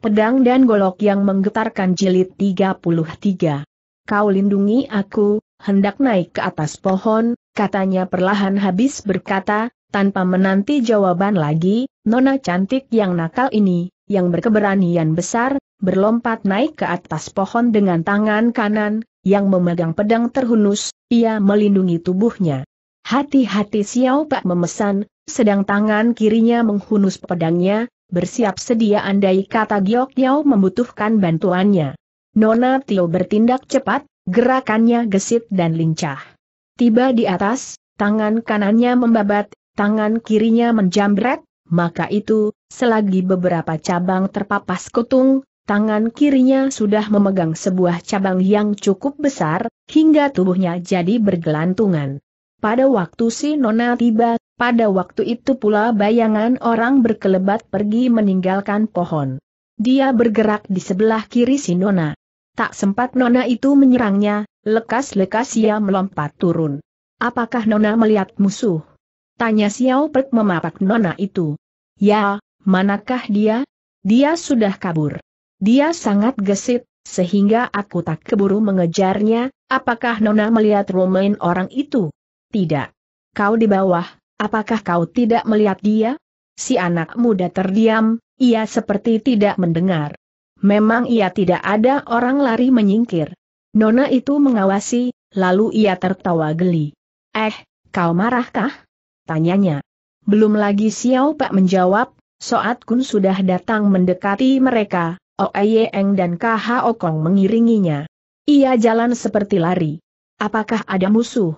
Pedang dan golok yang menggetarkan jilid 33. Kau lindungi aku, hendak naik ke atas pohon, katanya perlahan habis berkata, tanpa menanti jawaban lagi, nona cantik yang nakal ini, yang berkeberanian besar, berlompat naik ke atas pohon dengan tangan kanan, yang memegang pedang terhunus, ia melindungi tubuhnya. Hati-hati Xiao Pak memesan, sedang tangan kirinya menghunus pedangnya, bersiap sedia andai kata Giok Yao membutuhkan bantuannya. Nona Tio bertindak cepat, gerakannya gesit dan lincah. Tiba di atas, tangan kanannya membabat, tangan kirinya menjambret, maka itu, selagi beberapa cabang terpapas kutung, tangan kirinya sudah memegang sebuah cabang yang cukup besar, hingga tubuhnya jadi bergelantungan. Pada waktu si Nona tiba, pada waktu itu pula bayangan orang berkelebat pergi meninggalkan pohon. Dia bergerak di sebelah kiri si Nona. Tak sempat Nona itu menyerangnya, lekas-lekas ia melompat turun. Apakah Nona melihat musuh? Tanya Xiao Pek memapak Nona itu. Ya, manakah dia? Dia sudah kabur. Dia sangat gesit, sehingga aku tak keburu mengejarnya, apakah Nona melihat romain orang itu? Tidak. Kau di bawah, Apakah kau tidak melihat dia? Si anak muda terdiam, ia seperti tidak mendengar. Memang ia tidak ada orang lari menyingkir. Nona itu mengawasi, lalu ia tertawa geli. Eh, kau marahkah? Tanyanya. Belum lagi Xiao Pak menjawab, Soat Kun sudah datang mendekati mereka, oh Eng dan KH Okong mengiringinya. Ia jalan seperti lari. Apakah ada musuh?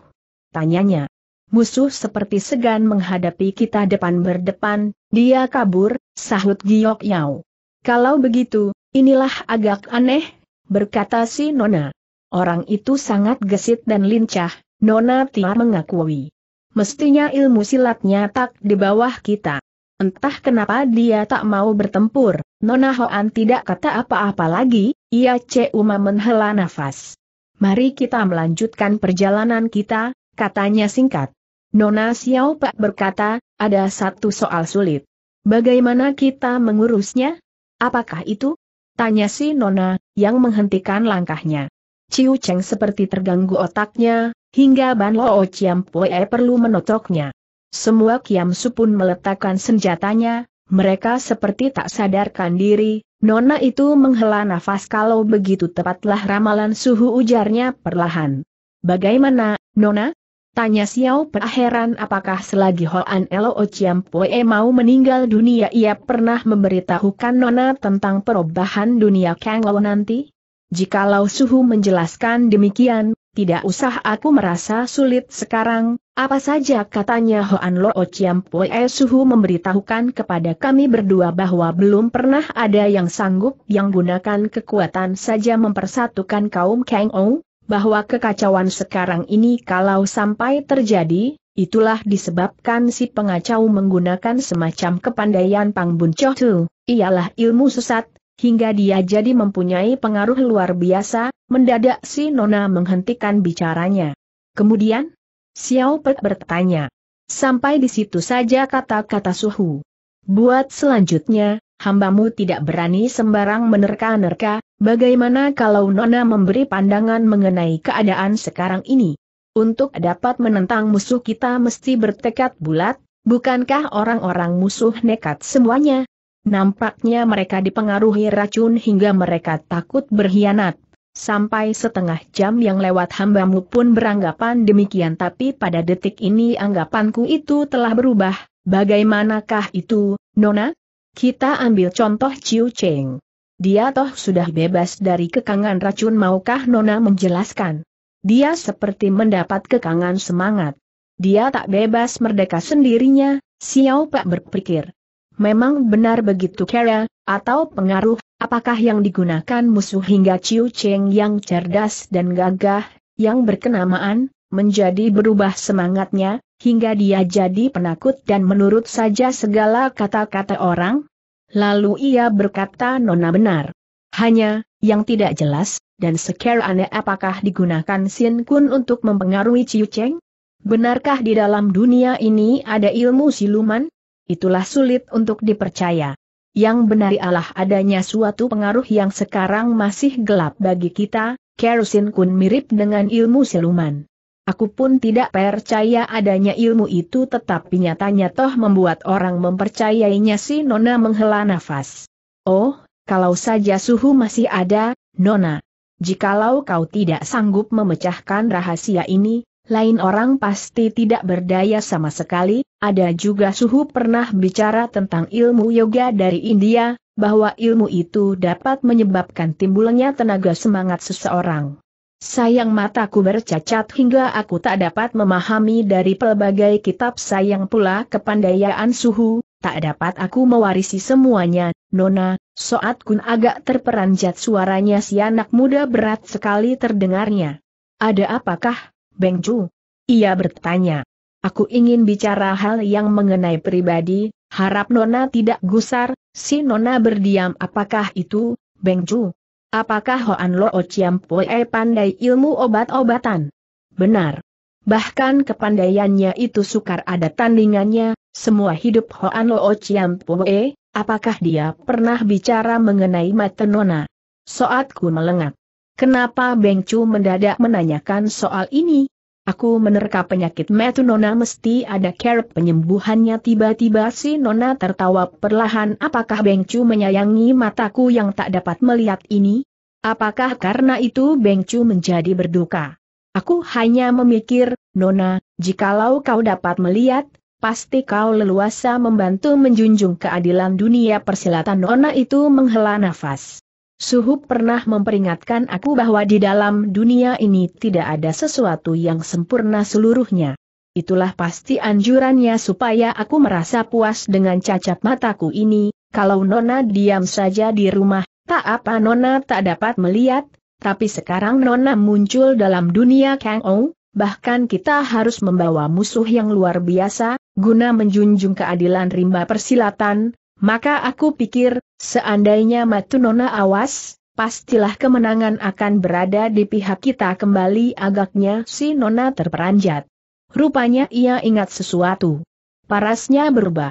Tanyanya musuh seperti segan menghadapi kita depan berdepan, dia kabur, sahut Giok Yao. Kalau begitu, inilah agak aneh, berkata si Nona. Orang itu sangat gesit dan lincah, Nona Tia mengakui. Mestinya ilmu silatnya tak di bawah kita. Entah kenapa dia tak mau bertempur, Nona Hoan tidak kata apa-apa lagi, ia cuma menghela nafas. Mari kita melanjutkan perjalanan kita, katanya singkat. Nona Xiao Pak berkata, ada satu soal sulit. Bagaimana kita mengurusnya? Apakah itu? Tanya si Nona, yang menghentikan langkahnya. Ciu Cheng seperti terganggu otaknya, hingga Ban Lo Chiam Pue perlu menotoknya. Semua Kiam Su pun meletakkan senjatanya, mereka seperti tak sadarkan diri, Nona itu menghela nafas kalau begitu tepatlah ramalan suhu ujarnya perlahan. Bagaimana, Nona? Tanya Xiao Peraheran apakah selagi Hoan Elo Chiam Pue mau meninggal dunia ia pernah memberitahukan Nona tentang perubahan dunia Kang Lao nanti? Jikalau Suhu menjelaskan demikian, tidak usah aku merasa sulit sekarang, apa saja katanya Hoan Lo Chiam Pue Suhu memberitahukan kepada kami berdua bahwa belum pernah ada yang sanggup yang gunakan kekuatan saja mempersatukan kaum Kang Ong? bahwa kekacauan sekarang ini kalau sampai terjadi, itulah disebabkan si pengacau menggunakan semacam kepandaian Pang Bun Tu, ialah ilmu sesat, hingga dia jadi mempunyai pengaruh luar biasa, mendadak si Nona menghentikan bicaranya. Kemudian, Xiao Pek bertanya. Sampai di situ saja kata-kata suhu. Buat selanjutnya, hambamu tidak berani sembarang menerka-nerka, bagaimana kalau Nona memberi pandangan mengenai keadaan sekarang ini? Untuk dapat menentang musuh kita mesti bertekad bulat, bukankah orang-orang musuh nekat semuanya? Nampaknya mereka dipengaruhi racun hingga mereka takut berkhianat. Sampai setengah jam yang lewat hambamu pun beranggapan demikian tapi pada detik ini anggapanku itu telah berubah. Bagaimanakah itu, Nona? Kita ambil contoh Chiu Cheng. Dia toh sudah bebas dari kekangan racun maukah Nona menjelaskan. Dia seperti mendapat kekangan semangat. Dia tak bebas merdeka sendirinya, Xiao Pak berpikir. Memang benar begitu Kara, atau pengaruh, apakah yang digunakan musuh hingga Chiu Cheng yang cerdas dan gagah, yang berkenamaan, menjadi berubah semangatnya, hingga dia jadi penakut dan menurut saja segala kata-kata orang? Lalu ia berkata Nona benar. Hanya, yang tidak jelas, dan sekiranya apakah digunakan Sin Kun untuk mempengaruhi Ciu Cheng? Benarkah di dalam dunia ini ada ilmu siluman? Itulah sulit untuk dipercaya. Yang benar ialah adanya suatu pengaruh yang sekarang masih gelap bagi kita, Kerusin Kun mirip dengan ilmu siluman. Aku pun tidak percaya adanya ilmu itu tetapi nyatanya toh membuat orang mempercayainya si Nona menghela nafas. Oh, kalau saja suhu masih ada, Nona. Jikalau kau tidak sanggup memecahkan rahasia ini, lain orang pasti tidak berdaya sama sekali, ada juga suhu pernah bicara tentang ilmu yoga dari India, bahwa ilmu itu dapat menyebabkan timbulnya tenaga semangat seseorang. Sayang mataku bercacat hingga aku tak dapat memahami dari pelbagai kitab sayang pula kepandaian suhu, tak dapat aku mewarisi semuanya, Nona, Soat Kun agak terperanjat suaranya si anak muda berat sekali terdengarnya. Ada apakah, Beng Ju? Ia bertanya. Aku ingin bicara hal yang mengenai pribadi, harap Nona tidak gusar, si Nona berdiam apakah itu, Beng Ju? Apakah Hoan Lo Ociam Pue pandai ilmu obat-obatan? Benar. Bahkan kepandaiannya itu sukar ada tandingannya, semua hidup Hoan Lo Ociam Pue, apakah dia pernah bicara mengenai Matenona? Soatku melengak. Kenapa Beng Chu mendadak menanyakan soal ini? Aku menerka penyakit metu Nona mesti ada care penyembuhannya tiba-tiba si Nona tertawa perlahan apakah Bengcu menyayangi mataku yang tak dapat melihat ini? Apakah karena itu Bengcu menjadi berduka? Aku hanya memikir, Nona, jikalau kau dapat melihat, pasti kau leluasa membantu menjunjung keadilan dunia persilatan Nona itu menghela nafas. Suhu pernah memperingatkan aku bahwa di dalam dunia ini tidak ada sesuatu yang sempurna seluruhnya. Itulah pasti anjurannya supaya aku merasa puas dengan cacat mataku ini, kalau Nona diam saja di rumah, tak apa Nona tak dapat melihat, tapi sekarang Nona muncul dalam dunia Kang Ong, bahkan kita harus membawa musuh yang luar biasa, guna menjunjung keadilan rimba persilatan, maka aku pikir, seandainya Matunona awas, pastilah kemenangan akan berada di pihak kita kembali agaknya si Nona terperanjat. Rupanya ia ingat sesuatu. Parasnya berubah.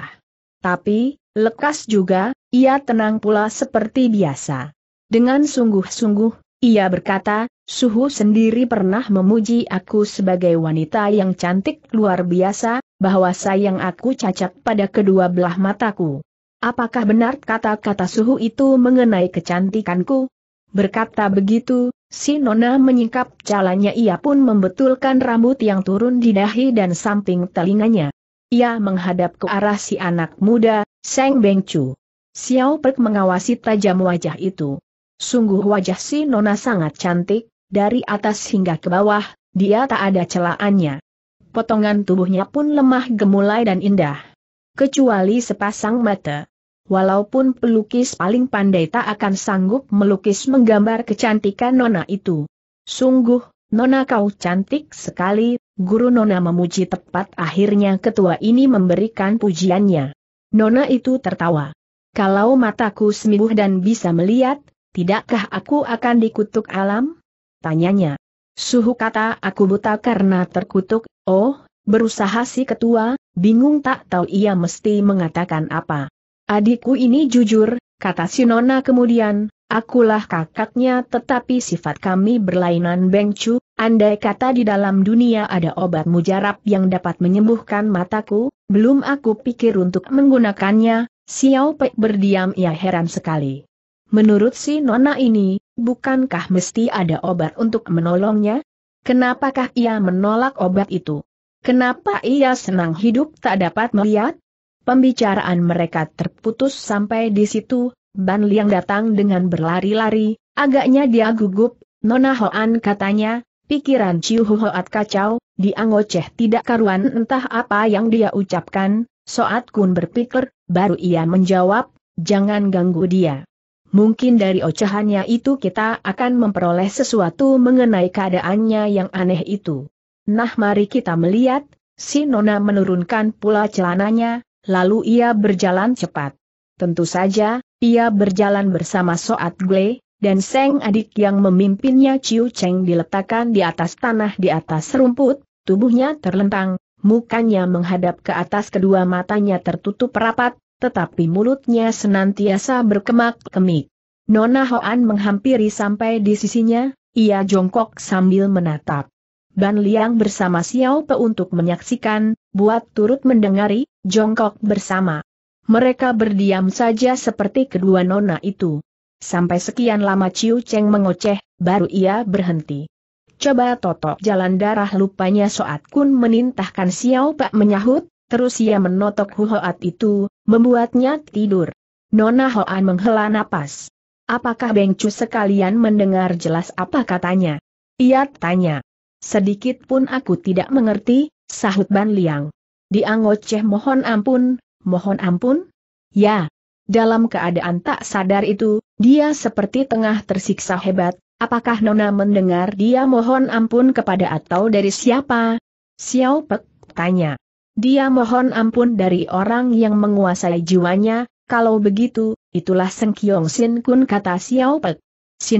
Tapi, lekas juga, ia tenang pula seperti biasa. Dengan sungguh-sungguh, ia berkata, Suhu sendiri pernah memuji aku sebagai wanita yang cantik luar biasa, bahwa sayang aku cacat pada kedua belah mataku. Apakah benar kata-kata suhu itu mengenai kecantikanku? Berkata begitu, si Nona menyingkap jalannya ia pun membetulkan rambut yang turun di dahi dan samping telinganya. Ia menghadap ke arah si anak muda, Seng Bengcu. Xiao Pek mengawasi tajam wajah itu. Sungguh wajah si Nona sangat cantik, dari atas hingga ke bawah, dia tak ada celaannya. Potongan tubuhnya pun lemah gemulai dan indah. Kecuali sepasang mata. Walaupun pelukis paling pandai tak akan sanggup melukis menggambar kecantikan Nona itu. Sungguh, Nona kau cantik sekali, guru Nona memuji tepat akhirnya ketua ini memberikan pujiannya. Nona itu tertawa. Kalau mataku sembuh dan bisa melihat, tidakkah aku akan dikutuk alam? Tanyanya. Suhu kata aku buta karena terkutuk, oh, berusaha si ketua, bingung tak tahu ia mesti mengatakan apa. Adikku ini jujur, kata si nona kemudian, akulah kakaknya tetapi sifat kami berlainan Bengcu, andai kata di dalam dunia ada obat mujarab yang dapat menyembuhkan mataku, belum aku pikir untuk menggunakannya, Xiao Pei berdiam ia heran sekali. Menurut si Nona ini, bukankah mesti ada obat untuk menolongnya? Kenapakah ia menolak obat itu? Kenapa ia senang hidup tak dapat melihat? Pembicaraan mereka terputus sampai di situ, Ban Liang datang dengan berlari-lari, agaknya dia gugup, Nona Hoan katanya, pikiran Ciu Hoat kacau, di Angoceh tidak karuan entah apa yang dia ucapkan, Soat Kun berpikir, baru ia menjawab, jangan ganggu dia. Mungkin dari ocehannya itu kita akan memperoleh sesuatu mengenai keadaannya yang aneh itu. Nah mari kita melihat, si Nona menurunkan pula celananya, lalu ia berjalan cepat. Tentu saja, ia berjalan bersama Soat Gle, dan Seng adik yang memimpinnya Ciu Cheng diletakkan di atas tanah di atas rumput, tubuhnya terlentang, mukanya menghadap ke atas kedua matanya tertutup rapat, tetapi mulutnya senantiasa berkemak-kemik. Nona Hoan menghampiri sampai di sisinya, ia jongkok sambil menatap. Ban Liang bersama Xiao Pe untuk menyaksikan, buat turut mendengari, jongkok bersama. Mereka berdiam saja seperti kedua nona itu. Sampai sekian lama Ciu Cheng mengoceh, baru ia berhenti. Coba totok jalan darah lupanya Soat Kun menintahkan Xiao Pe menyahut, terus ia menotok Huhoat itu, membuatnya tidur. Nona Hoan menghela napas. Apakah Beng Bengcu sekalian mendengar jelas apa katanya? Ia tanya. Sedikit pun aku tidak mengerti, sahut Ban Liang. Diang mohon ampun, mohon ampun? Ya. Dalam keadaan tak sadar itu, dia seperti tengah tersiksa hebat, apakah Nona mendengar dia mohon ampun kepada atau dari siapa? Xiao Pek, tanya. Dia mohon ampun dari orang yang menguasai jiwanya, kalau begitu, itulah Sengkiong Sin Kun kata Xiao Pek.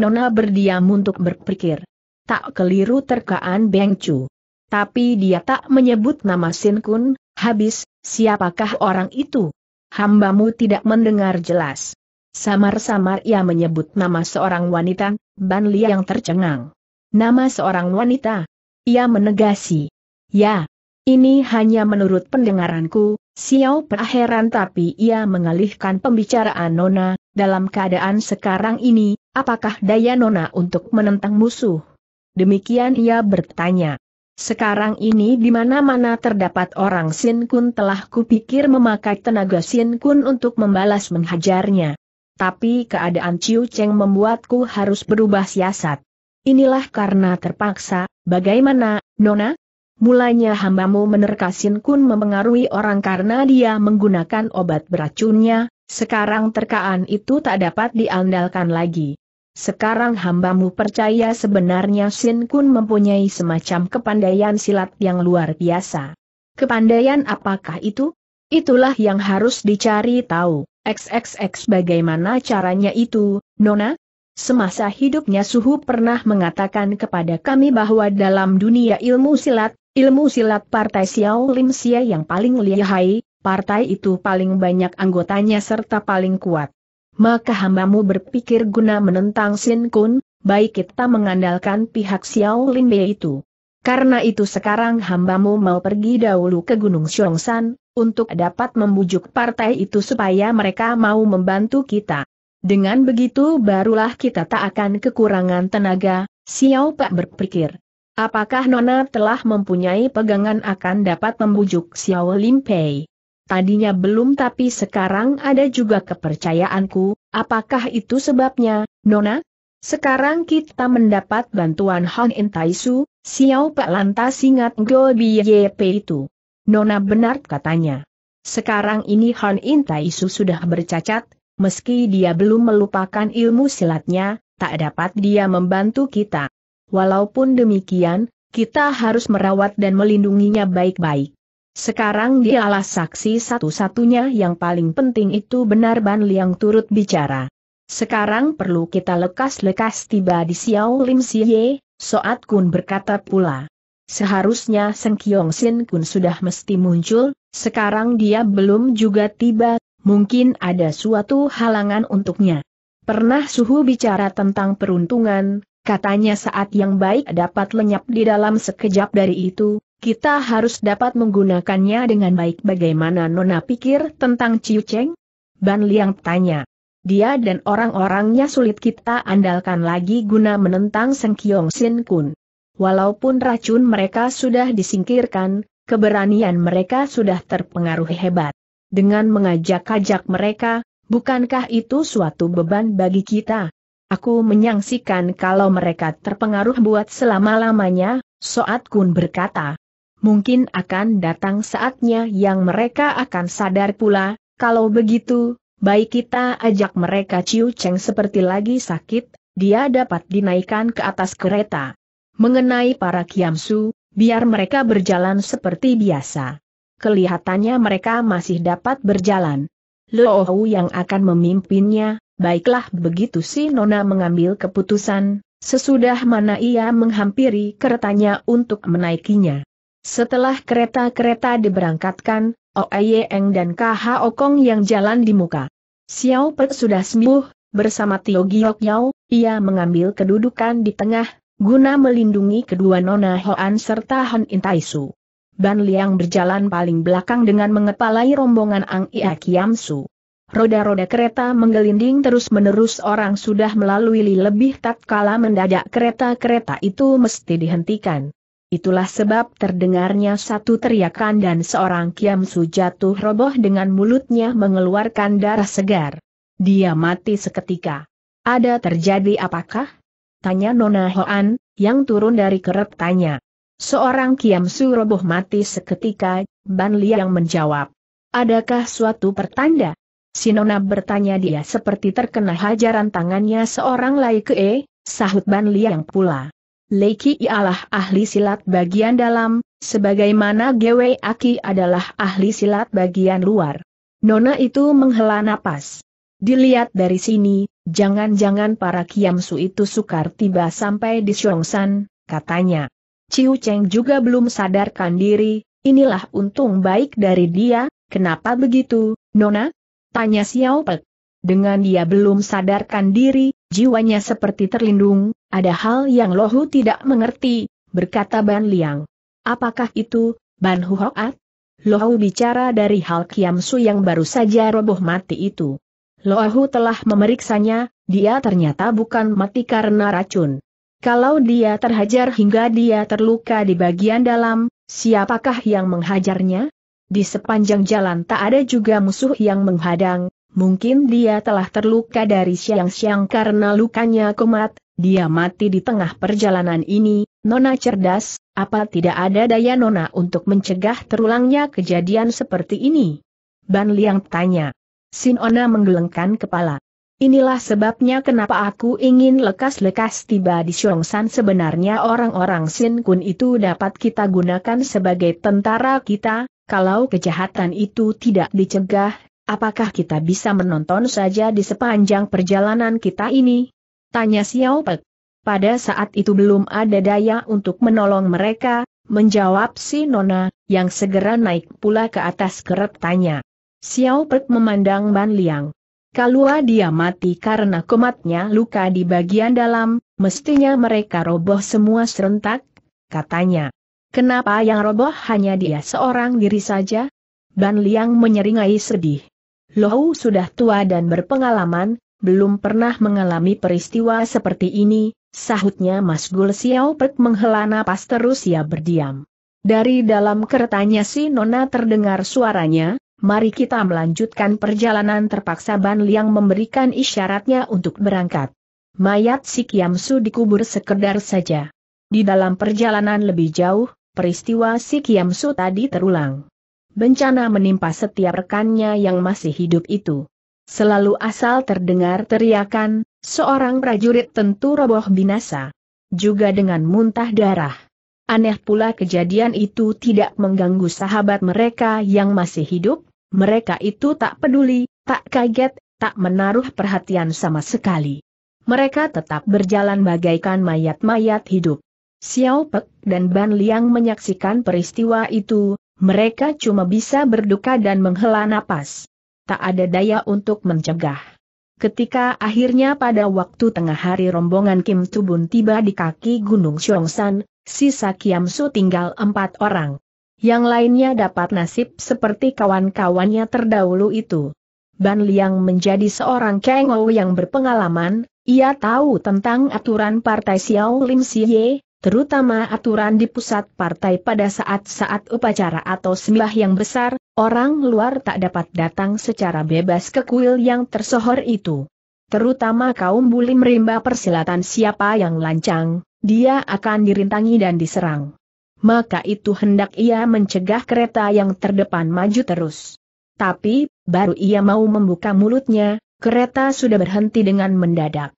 Nona berdiam untuk berpikir tak keliru terkaan Beng Chu. Tapi dia tak menyebut nama Sin Kun, habis, siapakah orang itu? Hambamu tidak mendengar jelas. Samar-samar ia menyebut nama seorang wanita, Ban Li yang tercengang. Nama seorang wanita? Ia menegasi. Ya, ini hanya menurut pendengaranku, Xiao peraheran tapi ia mengalihkan pembicaraan Nona, dalam keadaan sekarang ini, apakah daya Nona untuk menentang musuh? Demikian ia bertanya. Sekarang ini di mana-mana terdapat orang Sin Kun telah kupikir memakai tenaga Sin Kun untuk membalas menghajarnya. Tapi keadaan Ciu Cheng membuatku harus berubah siasat. Inilah karena terpaksa, bagaimana, Nona? Mulanya hambamu menerka Sin Kun mempengaruhi orang karena dia menggunakan obat beracunnya, sekarang terkaan itu tak dapat diandalkan lagi. Sekarang hambamu percaya sebenarnya Sin Kun mempunyai semacam kepandaian silat yang luar biasa. Kepandaian apakah itu? Itulah yang harus dicari tahu. XXX bagaimana caranya itu, Nona? Semasa hidupnya Suhu pernah mengatakan kepada kami bahwa dalam dunia ilmu silat, ilmu silat partai Xiao Lim Xia yang paling lihai, partai itu paling banyak anggotanya serta paling kuat maka hambamu berpikir guna menentang Sin Kun, baik kita mengandalkan pihak Xiao Lin Bei itu. Karena itu sekarang hambamu mau pergi dahulu ke Gunung Xiongshan, untuk dapat membujuk partai itu supaya mereka mau membantu kita. Dengan begitu barulah kita tak akan kekurangan tenaga, Xiao Pak berpikir. Apakah Nona telah mempunyai pegangan akan dapat membujuk Xiao Limpei? tadinya belum tapi sekarang ada juga kepercayaanku, apakah itu sebabnya, Nona? Sekarang kita mendapat bantuan Hong In Taisu, Xiao Pak lantas ingat Go Biye itu. Nona benar katanya. Sekarang ini Hong In Taisu sudah bercacat, meski dia belum melupakan ilmu silatnya, tak dapat dia membantu kita. Walaupun demikian, kita harus merawat dan melindunginya baik-baik. Sekarang dialah saksi satu-satunya yang paling penting itu benar Ban Liang turut bicara. Sekarang perlu kita lekas-lekas tiba di Xiao Lim Siye, Soat Kun berkata pula. Seharusnya Seng Kiong Sin Kun sudah mesti muncul, sekarang dia belum juga tiba, mungkin ada suatu halangan untuknya. Pernah Suhu bicara tentang peruntungan, katanya saat yang baik dapat lenyap di dalam sekejap dari itu, kita harus dapat menggunakannya dengan baik bagaimana Nona pikir tentang Ciu Cheng? Ban Liang tanya. Dia dan orang-orangnya sulit kita andalkan lagi guna menentang Seng Kiong Sin Kun. Walaupun racun mereka sudah disingkirkan, keberanian mereka sudah terpengaruh hebat. Dengan mengajak-ajak mereka, bukankah itu suatu beban bagi kita? Aku menyangsikan kalau mereka terpengaruh buat selama-lamanya, Soat Kun berkata. Mungkin akan datang saatnya yang mereka akan sadar pula, kalau begitu, baik kita ajak mereka Ciu Cheng seperti lagi sakit, dia dapat dinaikkan ke atas kereta. Mengenai para Kiamsu, biar mereka berjalan seperti biasa. Kelihatannya mereka masih dapat berjalan. Hu yang akan memimpinnya, baiklah begitu si Nona mengambil keputusan, sesudah mana ia menghampiri keretanya untuk menaikinya. Setelah kereta-kereta diberangkatkan, Oeyeng oh dan KH Okong yang jalan di muka. Xiao Pe sudah sembuh, bersama Tio Giok Yao, ia mengambil kedudukan di tengah, guna melindungi kedua Nona Hoan serta Han Intaisu. Ban Liang berjalan paling belakang dengan mengepalai rombongan Ang Ia Kiam Su. Roda-roda kereta menggelinding terus-menerus orang sudah melalui lebih tak tatkala mendadak kereta-kereta itu mesti dihentikan. Itulah sebab terdengarnya satu teriakan dan seorang Kiamsu jatuh roboh dengan mulutnya mengeluarkan darah segar. Dia mati seketika. Ada terjadi apakah? Tanya Nona Hoan, yang turun dari kerep tanya. Seorang Kiamsu roboh mati seketika, Ban yang menjawab. Adakah suatu pertanda? Sinona bertanya dia seperti terkena hajaran tangannya seorang Lai Kee, sahut Ban yang pula. Leki ialah ahli silat bagian dalam, sebagaimana Gwe Aki adalah ahli silat bagian luar. Nona itu menghela napas. Dilihat dari sini, jangan-jangan para kiamsu itu sukar tiba sampai di Syongsan, katanya. Ciu Cheng juga belum sadarkan diri, inilah untung baik dari dia, kenapa begitu, Nona? Tanya Xiao Pek. Dengan dia belum sadarkan diri, Jiwanya seperti terlindung, ada hal yang Lohu tidak mengerti, berkata Ban Liang. Apakah itu, Ban Huhoat? Lohu bicara dari hal Kiam Su yang baru saja roboh mati itu. Lohu telah memeriksanya, dia ternyata bukan mati karena racun. Kalau dia terhajar hingga dia terluka di bagian dalam, siapakah yang menghajarnya? Di sepanjang jalan tak ada juga musuh yang menghadang, Mungkin dia telah terluka dari siang-siang karena lukanya kumat, dia mati di tengah perjalanan ini, Nona cerdas, apa tidak ada daya Nona untuk mencegah terulangnya kejadian seperti ini? Ban Liang tanya. Sinona menggelengkan kepala. Inilah sebabnya kenapa aku ingin lekas-lekas tiba di Xiongshan sebenarnya orang-orang Sin Kun itu dapat kita gunakan sebagai tentara kita, kalau kejahatan itu tidak dicegah, apakah kita bisa menonton saja di sepanjang perjalanan kita ini? Tanya Xiao Pek. Pada saat itu belum ada daya untuk menolong mereka, menjawab si Nona, yang segera naik pula ke atas keretanya. Xiao Pek memandang Ban Liang. Kalau dia mati karena kumatnya luka di bagian dalam, mestinya mereka roboh semua serentak, katanya. Kenapa yang roboh hanya dia seorang diri saja? Ban Liang menyeringai sedih. Lohu sudah tua dan berpengalaman, belum pernah mengalami peristiwa seperti ini, sahutnya Mas Gul Xiao Pek menghela napas terus ia berdiam. Dari dalam keretanya si Nona terdengar suaranya, mari kita melanjutkan perjalanan terpaksa Ban Liang memberikan isyaratnya untuk berangkat. Mayat si Kiamsu dikubur sekedar saja. Di dalam perjalanan lebih jauh, peristiwa si Kiamsu tadi terulang bencana menimpa setiap rekannya yang masih hidup itu. Selalu asal terdengar teriakan, seorang prajurit tentu roboh binasa. Juga dengan muntah darah. Aneh pula kejadian itu tidak mengganggu sahabat mereka yang masih hidup, mereka itu tak peduli, tak kaget, tak menaruh perhatian sama sekali. Mereka tetap berjalan bagaikan mayat-mayat hidup. Xiao Pek dan Ban Liang menyaksikan peristiwa itu, mereka cuma bisa berduka dan menghela napas. Tak ada daya untuk mencegah. Ketika akhirnya pada waktu tengah hari rombongan Kim Tubun tiba di kaki Gunung Syongsan, sisa Kiam Su tinggal empat orang. Yang lainnya dapat nasib seperti kawan-kawannya terdahulu itu. Ban Liang menjadi seorang Kengou yang berpengalaman, ia tahu tentang aturan partai Xiao Lim Siye, terutama aturan di pusat partai pada saat-saat upacara atau sembah yang besar, orang luar tak dapat datang secara bebas ke kuil yang tersohor itu. Terutama kaum bulim merimba persilatan siapa yang lancang, dia akan dirintangi dan diserang. Maka itu hendak ia mencegah kereta yang terdepan maju terus. Tapi, baru ia mau membuka mulutnya, kereta sudah berhenti dengan mendadak.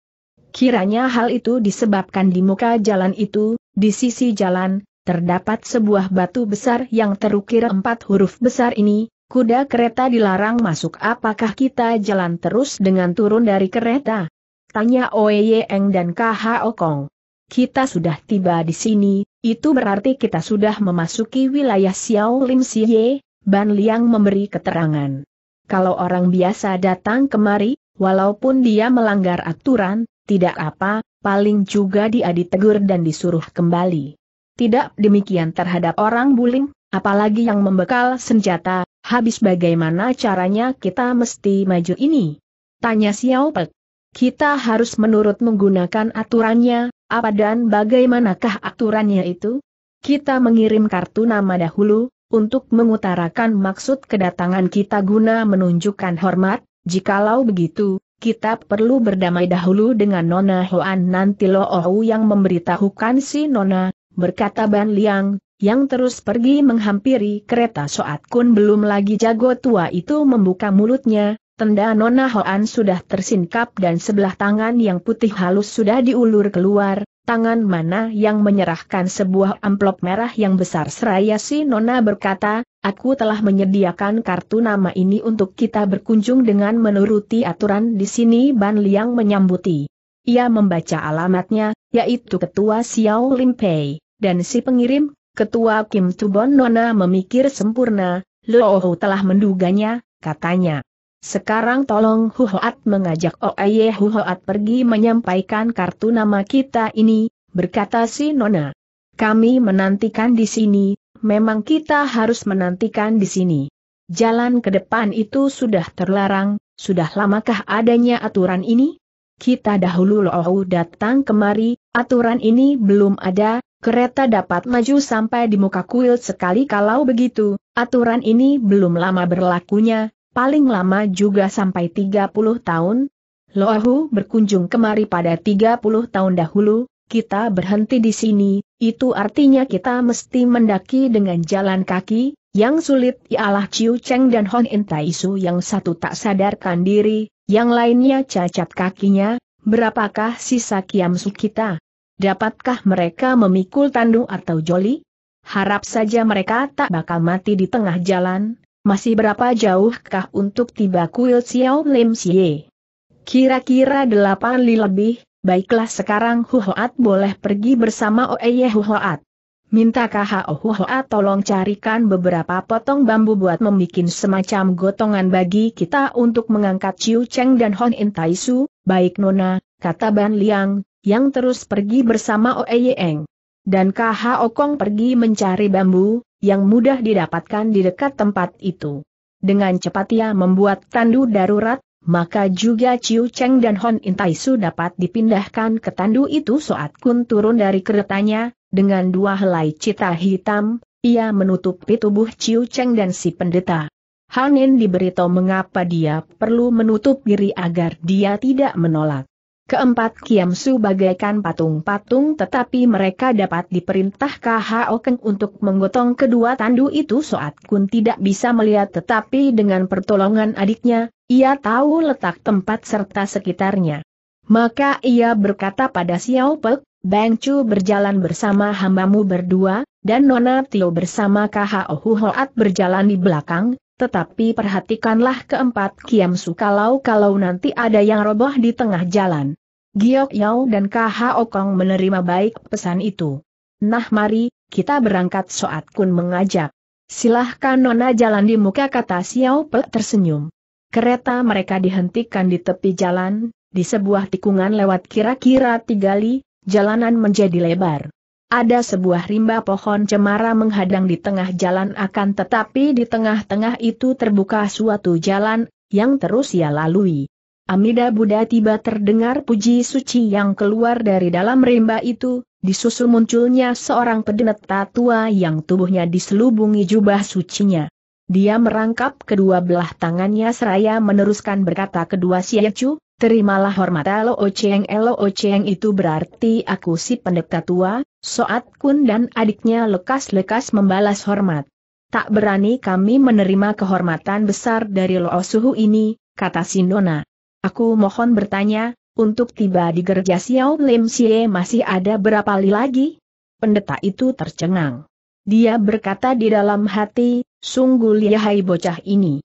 Kiranya hal itu disebabkan di muka jalan itu, di sisi jalan, terdapat sebuah batu besar yang terukir empat huruf besar ini, kuda kereta dilarang masuk apakah kita jalan terus dengan turun dari kereta? Tanya Oye Eng dan KH Okong. Kita sudah tiba di sini, itu berarti kita sudah memasuki wilayah Xiao Lim Siye, Ban Liang memberi keterangan. Kalau orang biasa datang kemari, walaupun dia melanggar aturan, tidak apa, paling juga dia ditegur dan disuruh kembali. Tidak demikian terhadap orang buling, apalagi yang membekal senjata, habis bagaimana caranya kita mesti maju ini? Tanya Xiao Pek. Kita harus menurut menggunakan aturannya, apa dan bagaimanakah aturannya itu? Kita mengirim kartu nama dahulu, untuk mengutarakan maksud kedatangan kita guna menunjukkan hormat, jikalau begitu, kita perlu berdamai dahulu dengan Nona Hoan nanti Lo Ohu oh yang memberitahukan si Nona, berkata Ban Liang, yang terus pergi menghampiri kereta Soat Kun belum lagi jago tua itu membuka mulutnya, tenda Nona Hoan sudah tersingkap dan sebelah tangan yang putih halus sudah diulur keluar, tangan mana yang menyerahkan sebuah amplop merah yang besar seraya si Nona berkata, aku telah menyediakan kartu nama ini untuk kita berkunjung dengan menuruti aturan di sini Ban Liang menyambuti. Ia membaca alamatnya, yaitu Ketua Xiao Lim Pei, dan si pengirim, Ketua Kim Tubon Nona memikir sempurna, Lo telah menduganya, katanya. Sekarang tolong Huhoat mengajak Oeye Huhoat pergi menyampaikan kartu nama kita ini, berkata si Nona. Kami menantikan di sini, memang kita harus menantikan di sini. Jalan ke depan itu sudah terlarang, sudah lamakah adanya aturan ini? Kita dahulu lohu datang kemari, aturan ini belum ada, kereta dapat maju sampai di muka kuil sekali kalau begitu, aturan ini belum lama berlakunya, paling lama juga sampai 30 tahun. Loahu berkunjung kemari pada 30 tahun dahulu, kita berhenti di sini, itu artinya kita mesti mendaki dengan jalan kaki, yang sulit ialah Ciu Cheng dan Hon In Su yang satu tak sadarkan diri, yang lainnya cacat kakinya, berapakah sisa kiamsu kita? Dapatkah mereka memikul tandu atau joli? Harap saja mereka tak bakal mati di tengah jalan, masih berapa jauhkah untuk tiba kuil Xiao Lim Xie? Kira-kira delapan li lebih, baiklah sekarang Huhoat boleh pergi bersama Oeye Huhoat. Minta Kah Huhoat tolong carikan beberapa potong bambu buat membuat semacam gotongan bagi kita untuk mengangkat Chiu Cheng dan Hon In Taisu, baik Nona, kata Ban Liang, yang terus pergi bersama Oeye Eng. Dan Kah Kong pergi mencari bambu, yang mudah didapatkan di dekat tempat itu. Dengan cepat ia membuat tandu darurat, maka juga Chiu Cheng dan Hon Intaisu dapat dipindahkan ke tandu itu saat Kun turun dari keretanya, dengan dua helai cita hitam, ia menutupi tubuh Chiu Cheng dan si pendeta. Hanin diberitahu mengapa dia perlu menutup diri agar dia tidak menolak. Keempat Kiam Su bagaikan patung-patung tetapi mereka dapat diperintah KHO Keng untuk menggotong kedua tandu itu Soat Kun tidak bisa melihat tetapi dengan pertolongan adiknya, ia tahu letak tempat serta sekitarnya. Maka ia berkata pada Xiao Pek, Bang Chu berjalan bersama hambamu berdua, dan Nona Tio bersama KHO Huhoat berjalan di belakang, tetapi perhatikanlah keempat kiam kalau-kalau nanti ada yang roboh di tengah jalan. Giok Yao dan KH Okong menerima baik pesan itu. Nah mari, kita berangkat Soat Kun mengajak. Silahkan Nona jalan di muka kata Xiao Pe tersenyum. Kereta mereka dihentikan di tepi jalan, di sebuah tikungan lewat kira-kira tiga li, jalanan menjadi lebar. Ada sebuah rimba pohon cemara menghadang di tengah jalan akan tetapi di tengah-tengah itu terbuka suatu jalan, yang terus ia lalui. Amida Buddha tiba terdengar puji suci yang keluar dari dalam rimba itu, disusul munculnya seorang pedeneta tua yang tubuhnya diselubungi jubah sucinya. Dia merangkap kedua belah tangannya seraya meneruskan berkata kedua Siecu, Terimalah hormat Lo Ocheng Lo Ocheng itu berarti aku si pendeta tua, Soat Kun dan adiknya lekas-lekas membalas hormat. Tak berani kami menerima kehormatan besar dari Lo Suhu ini, kata Sinona. Aku mohon bertanya, untuk tiba di gereja Xiao Lim Xie masih ada berapa li lagi? Pendeta itu tercengang. Dia berkata di dalam hati, sungguh lihai bocah ini.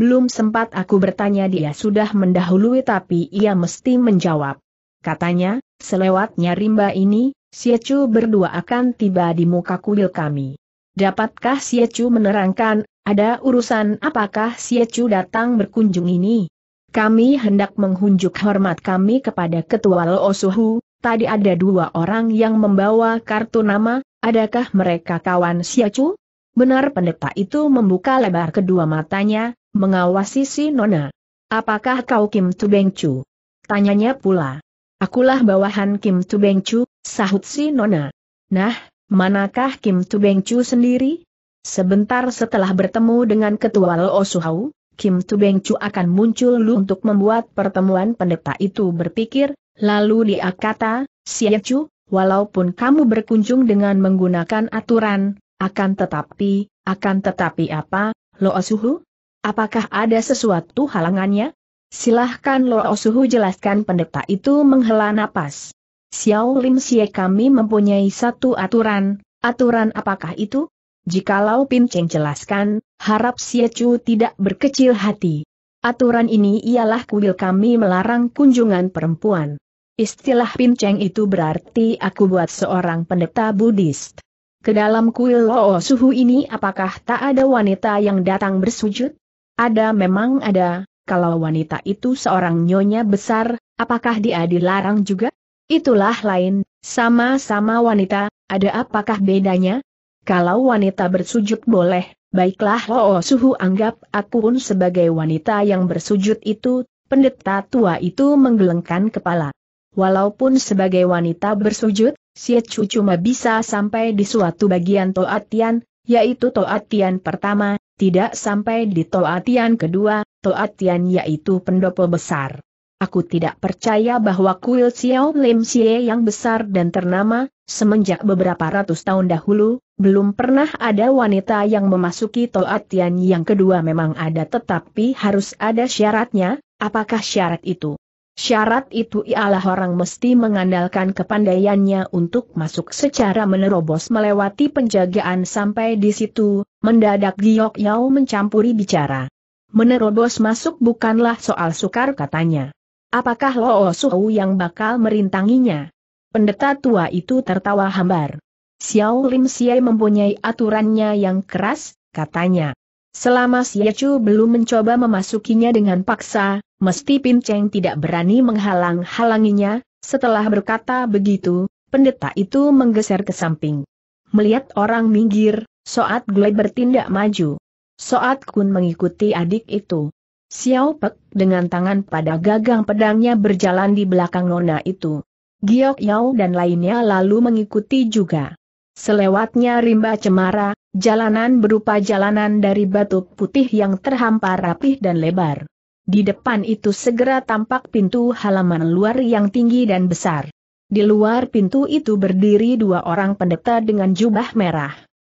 Belum sempat aku bertanya dia sudah mendahului tapi ia mesti menjawab. Katanya, selewatnya rimba ini, Siacu berdua akan tiba di muka kuil kami. Dapatkah Siacu menerangkan, ada urusan apakah Siacu datang berkunjung ini? Kami hendak menghunjuk hormat kami kepada Ketua Loosuhu, tadi ada dua orang yang membawa kartu nama, adakah mereka kawan Siacu? Benar pendeta itu membuka lebar kedua matanya, mengawasi si Nona. Apakah kau Kim Tu Beng Chu? Tanyanya pula. Akulah bawahan Kim Tu Beng Chu, sahut si Nona. Nah, manakah Kim Tu Beng Chu sendiri? Sebentar setelah bertemu dengan ketua Lo Suhau, Kim Tu Beng Chu akan muncul lu untuk membuat pertemuan pendeta itu berpikir, lalu dia kata, Sia Chu, walaupun kamu berkunjung dengan menggunakan aturan, akan tetapi, akan tetapi apa, Lo Suhu? Apakah ada sesuatu halangannya? Silahkan Lo Suhu jelaskan pendeta itu menghela napas. Xiao Lim Xie kami mempunyai satu aturan, aturan apakah itu? Jikalau Pin Cheng jelaskan, harap Xie Chu tidak berkecil hati. Aturan ini ialah kuil kami melarang kunjungan perempuan. Istilah Pin Cheng itu berarti aku buat seorang pendeta Buddhis. Kedalam kuil Lo Suhu ini apakah tak ada wanita yang datang bersujud? Ada memang ada, kalau wanita itu seorang nyonya besar, apakah dia dilarang juga? Itulah lain, sama-sama wanita, ada apakah bedanya? Kalau wanita bersujud boleh, baiklah Loo oh Suhu anggap aku pun sebagai wanita yang bersujud itu, pendeta tua itu menggelengkan kepala. Walaupun sebagai wanita bersujud, si cucu cuma bisa sampai di suatu bagian Toatian, yaitu Toatian pertama, tidak sampai di Toatian kedua, Toatian yaitu pendopo besar. Aku tidak percaya bahwa kuil Xiao Lim Xie yang besar dan ternama, semenjak beberapa ratus tahun dahulu, belum pernah ada wanita yang memasuki Toatian yang kedua memang ada tetapi harus ada syaratnya, apakah syarat itu? Syarat itu ialah orang mesti mengandalkan kepandaiannya untuk masuk secara menerobos melewati penjagaan sampai di situ, mendadak Giok Yao mencampuri bicara. Menerobos masuk bukanlah soal sukar katanya. Apakah Loo Suhu yang bakal merintanginya? Pendeta tua itu tertawa hambar. Xiao Lim Xie mempunyai aturannya yang keras, katanya. Selama Siechu belum mencoba memasukinya dengan paksa, mesti Pinceng tidak berani menghalang-halanginya, setelah berkata begitu, pendeta itu menggeser ke samping. Melihat orang minggir, Soat Glei bertindak maju. Soat Kun mengikuti adik itu. Xiao Pek dengan tangan pada gagang pedangnya berjalan di belakang nona itu. Giok Yao dan lainnya lalu mengikuti juga. Selewatnya rimba cemara, Jalanan berupa jalanan dari batu putih yang terhampar rapih dan lebar. Di depan itu segera tampak pintu halaman luar yang tinggi dan besar. Di luar pintu itu berdiri dua orang pendeta dengan jubah merah.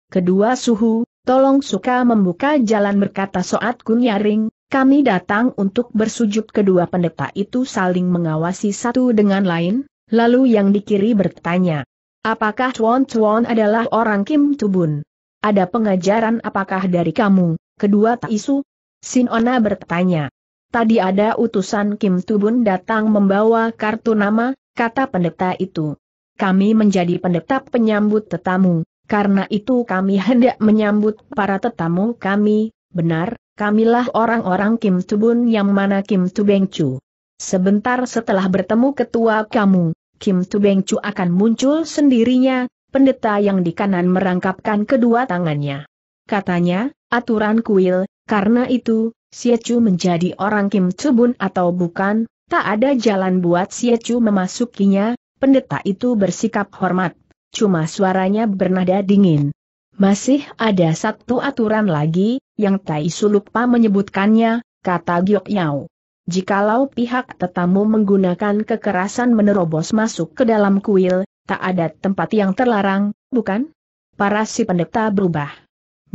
Kedua suhu, tolong suka membuka jalan berkata Soat Kunyaring, kami datang untuk bersujud kedua pendeta itu saling mengawasi satu dengan lain, lalu yang di kiri bertanya, apakah Chuan Chuan adalah orang Kim Tubun? Ada pengajaran apakah dari kamu, kedua taisu, Sinona bertanya. Tadi ada utusan Kim Tubun datang membawa kartu nama, kata pendeta itu. Kami menjadi pendeta penyambut tetamu, karena itu kami hendak menyambut para tetamu kami, benar, kamilah orang-orang Kim Tubun yang mana Kim Tubengcu. Sebentar setelah bertemu ketua kamu, Kim Tubengcu akan muncul sendirinya, pendeta yang di kanan merangkapkan kedua tangannya. Katanya, aturan kuil, karena itu, Siecu menjadi orang Kim Chubun atau bukan, tak ada jalan buat Siecu memasukinya, pendeta itu bersikap hormat, cuma suaranya bernada dingin. Masih ada satu aturan lagi, yang Tai Sulupa menyebutkannya, kata Giok Yao. Jikalau pihak tetamu menggunakan kekerasan menerobos masuk ke dalam kuil, Tak ada tempat yang terlarang, bukan? Para si pendeta berubah.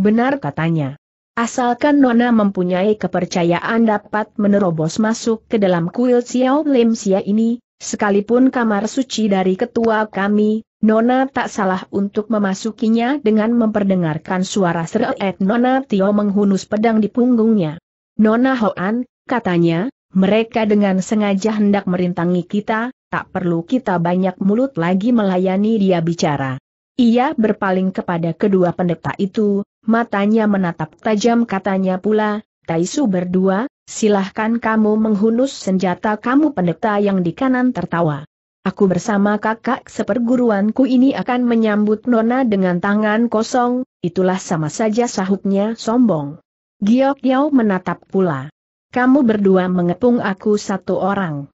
Benar katanya. Asalkan Nona mempunyai kepercayaan dapat menerobos masuk ke dalam kuil Xiao Lim Xia ini, sekalipun kamar suci dari ketua kami, Nona tak salah untuk memasukinya dengan memperdengarkan suara seret Nona Tio menghunus pedang di punggungnya. Nona Hoan, katanya, mereka dengan sengaja hendak merintangi kita, tak perlu kita banyak mulut lagi melayani dia bicara. Ia berpaling kepada kedua pendeta itu, matanya menatap tajam katanya pula, Taisu berdua, silahkan kamu menghunus senjata kamu pendeta yang di kanan tertawa. Aku bersama kakak seperguruanku ini akan menyambut Nona dengan tangan kosong, itulah sama saja sahutnya sombong. Giok Yao menatap pula. Kamu berdua mengepung aku satu orang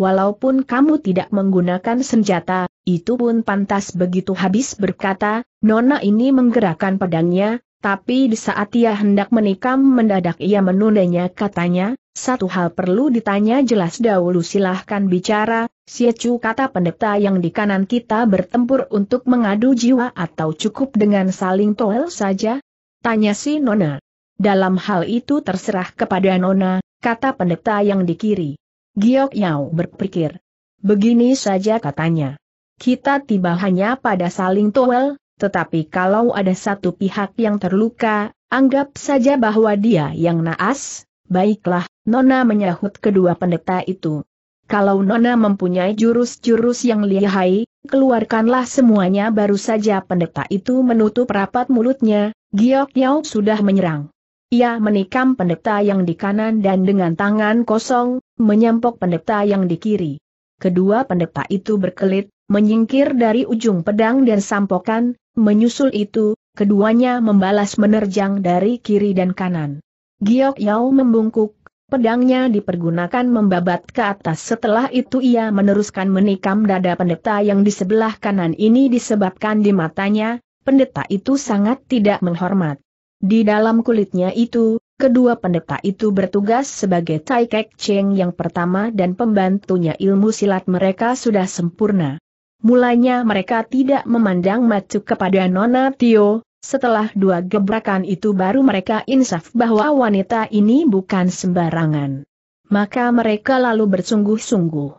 walaupun kamu tidak menggunakan senjata, itu pun pantas begitu habis berkata, Nona ini menggerakkan pedangnya, tapi di saat ia hendak menikam mendadak ia menundanya katanya, satu hal perlu ditanya jelas dahulu silahkan bicara, Siacu kata pendeta yang di kanan kita bertempur untuk mengadu jiwa atau cukup dengan saling toel saja? Tanya si Nona. Dalam hal itu terserah kepada Nona, kata pendeta yang di kiri. Giok Yao berpikir. Begini saja katanya. Kita tiba hanya pada saling toel, tetapi kalau ada satu pihak yang terluka, anggap saja bahwa dia yang naas, baiklah, Nona menyahut kedua pendeta itu. Kalau Nona mempunyai jurus-jurus yang lihai, keluarkanlah semuanya baru saja pendeta itu menutup rapat mulutnya, Giok Yao sudah menyerang. Ia menikam pendeta yang di kanan dan dengan tangan kosong, menyampok pendeta yang di kiri. Kedua pendeta itu berkelit, menyingkir dari ujung pedang dan sampokan, menyusul itu, keduanya membalas menerjang dari kiri dan kanan. Giok Yao membungkuk, pedangnya dipergunakan membabat ke atas setelah itu ia meneruskan menikam dada pendeta yang di sebelah kanan ini disebabkan di matanya, pendeta itu sangat tidak menghormat. Di dalam kulitnya itu, kedua pendeta itu bertugas sebagai Tai Kek Cheng yang pertama dan pembantunya ilmu silat mereka sudah sempurna. Mulanya mereka tidak memandang macu kepada Nona Tio, setelah dua gebrakan itu baru mereka insaf bahwa wanita ini bukan sembarangan. Maka mereka lalu bersungguh-sungguh.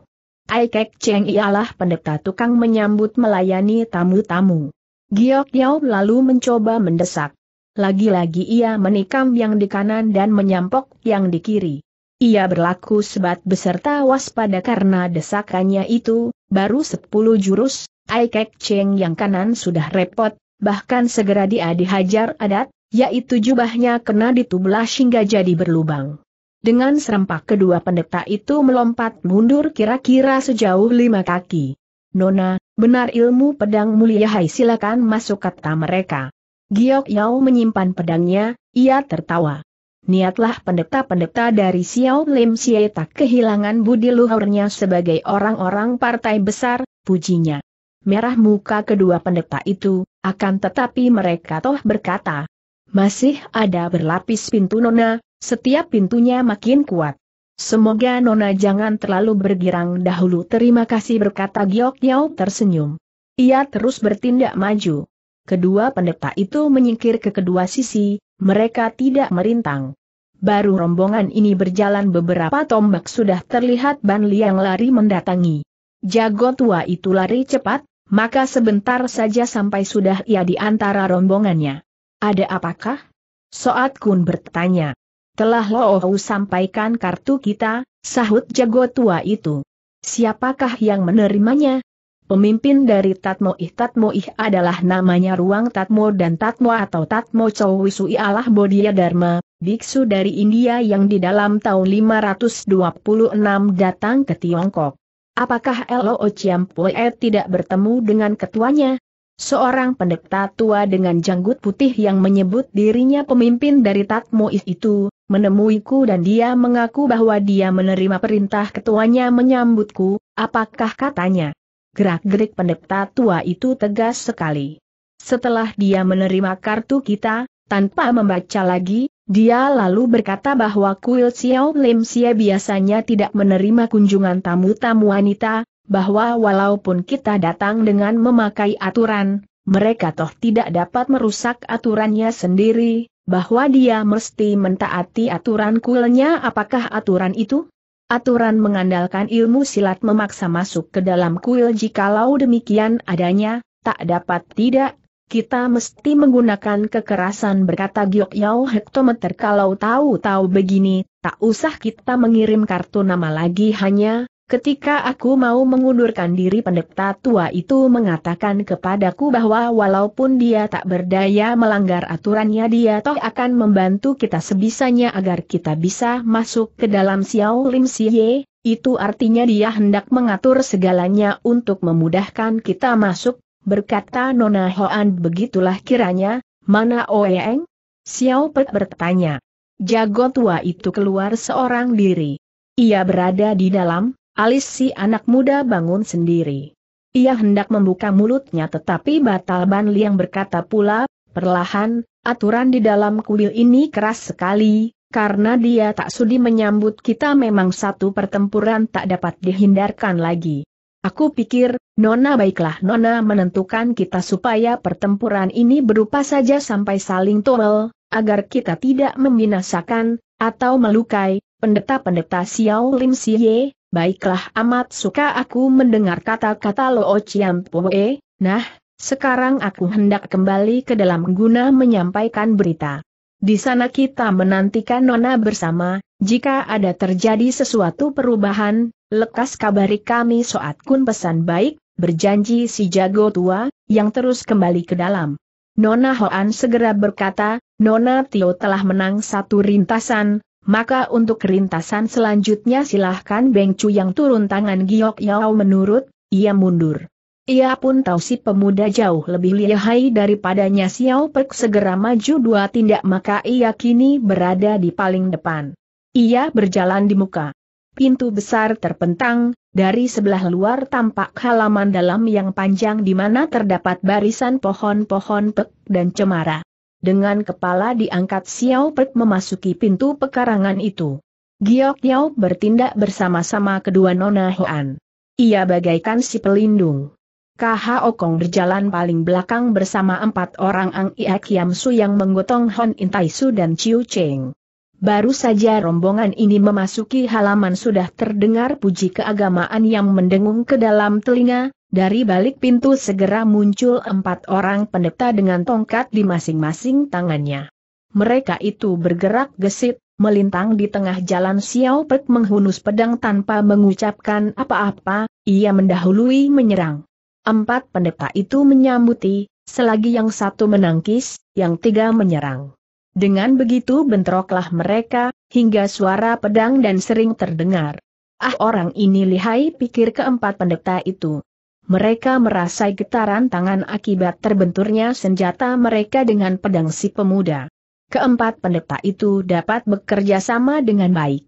Tai Kek Cheng ialah pendeta tukang menyambut melayani tamu-tamu. Giok Yao lalu mencoba mendesak. Lagi-lagi ia menikam yang di kanan dan menyampok yang di kiri. Ia berlaku sebat beserta waspada karena desakannya itu, baru sepuluh jurus, Aikek Cheng yang kanan sudah repot, bahkan segera dia dihajar adat, yaitu jubahnya kena ditublas hingga jadi berlubang. Dengan serempak kedua pendeta itu melompat mundur kira-kira sejauh lima kaki. Nona, benar ilmu pedang mulia hai silakan masuk kata mereka. Giok Yao menyimpan pedangnya, ia tertawa. Niatlah pendeta-pendeta dari Xiao Lim Xie tak kehilangan budi luhurnya sebagai orang-orang partai besar, pujinya. Merah muka kedua pendeta itu, akan tetapi mereka toh berkata, masih ada berlapis pintu nona, setiap pintunya makin kuat. Semoga nona jangan terlalu bergirang dahulu terima kasih berkata Giok Yao tersenyum. Ia terus bertindak maju kedua pendeta itu menyingkir ke kedua sisi, mereka tidak merintang. Baru rombongan ini berjalan beberapa tombak sudah terlihat Ban Liang lari mendatangi. Jago tua itu lari cepat, maka sebentar saja sampai sudah ia di antara rombongannya. Ada apakah? Soat Kun bertanya. Telah Loohu sampaikan kartu kita, sahut jago tua itu. Siapakah yang menerimanya? Pemimpin dari Tatmoih Tatmoih adalah namanya ruang Tatmo dan Tatmo atau Tatmo Chowisui Allah Bodhya Dharma, biksu dari India yang di dalam tahun 526 datang ke Tiongkok. Apakah L.O. Chiampoe tidak bertemu dengan ketuanya? Seorang pendeta tua dengan janggut putih yang menyebut dirinya pemimpin dari Tatmoih itu, menemuiku dan dia mengaku bahwa dia menerima perintah ketuanya menyambutku, apakah katanya? gerak-gerik pendeta tua itu tegas sekali. Setelah dia menerima kartu kita, tanpa membaca lagi, dia lalu berkata bahwa kuil Xiao Lim Xia biasanya tidak menerima kunjungan tamu-tamu wanita, bahwa walaupun kita datang dengan memakai aturan, mereka toh tidak dapat merusak aturannya sendiri, bahwa dia mesti mentaati aturan kuilnya apakah aturan itu? Aturan mengandalkan ilmu silat memaksa masuk ke dalam kuil jikalau demikian adanya, tak dapat tidak, kita mesti menggunakan kekerasan berkata Giok Yao Hektometer kalau tahu-tahu begini, tak usah kita mengirim kartu nama lagi hanya, Ketika aku mau mengundurkan diri pendeta tua itu mengatakan kepadaku bahwa walaupun dia tak berdaya melanggar aturannya dia toh akan membantu kita sebisanya agar kita bisa masuk ke dalam Xiao Lim Siye, itu artinya dia hendak mengatur segalanya untuk memudahkan kita masuk, berkata Nona Hoan begitulah kiranya, mana Oeng? Xiao Pek bertanya. Jago tua itu keluar seorang diri. Ia berada di dalam, Alis si anak muda bangun sendiri. Ia hendak membuka mulutnya tetapi batal Ban Liang berkata pula, perlahan, aturan di dalam kuil ini keras sekali, karena dia tak sudi menyambut kita memang satu pertempuran tak dapat dihindarkan lagi. Aku pikir, Nona baiklah Nona menentukan kita supaya pertempuran ini berupa saja sampai saling tomel, agar kita tidak membinasakan, atau melukai, pendeta-pendeta Xiao Lim Siye, Baiklah amat suka aku mendengar kata-kata Loo Chiam Poe, nah, sekarang aku hendak kembali ke dalam guna menyampaikan berita. Di sana kita menantikan Nona bersama, jika ada terjadi sesuatu perubahan, lekas kabari kami soat kun pesan baik, berjanji si jago tua, yang terus kembali ke dalam. Nona Hoan segera berkata, Nona Tio telah menang satu rintasan, maka untuk kerintasan selanjutnya silahkan Beng Cu yang turun tangan Giok Yao menurut, ia mundur. Ia pun tahu si pemuda jauh lebih lihai daripadanya Xiao Pek segera maju dua tindak maka ia kini berada di paling depan. Ia berjalan di muka. Pintu besar terpentang, dari sebelah luar tampak halaman dalam yang panjang di mana terdapat barisan pohon-pohon pek dan cemara. Dengan kepala diangkat Xiao Pek memasuki pintu pekarangan itu. Giok Yao bertindak bersama-sama kedua Nona Huan. Ia bagaikan si pelindung. KH Okong berjalan paling belakang bersama empat orang Ang Ia Kiam Su yang menggotong Hon Intai Su dan Chiu Cheng. Baru saja rombongan ini memasuki halaman sudah terdengar puji keagamaan yang mendengung ke dalam telinga, dari balik pintu segera muncul empat orang pendeta dengan tongkat di masing-masing tangannya. Mereka itu bergerak gesit, melintang di tengah jalan Xiao Pek menghunus pedang tanpa mengucapkan apa-apa, ia mendahului menyerang. Empat pendeta itu menyambuti, selagi yang satu menangkis, yang tiga menyerang. Dengan begitu bentroklah mereka, hingga suara pedang dan sering terdengar. Ah orang ini lihai pikir keempat pendeta itu mereka merasa getaran tangan akibat terbenturnya senjata mereka dengan pedang si pemuda. Keempat pendeta itu dapat bekerja sama dengan baik.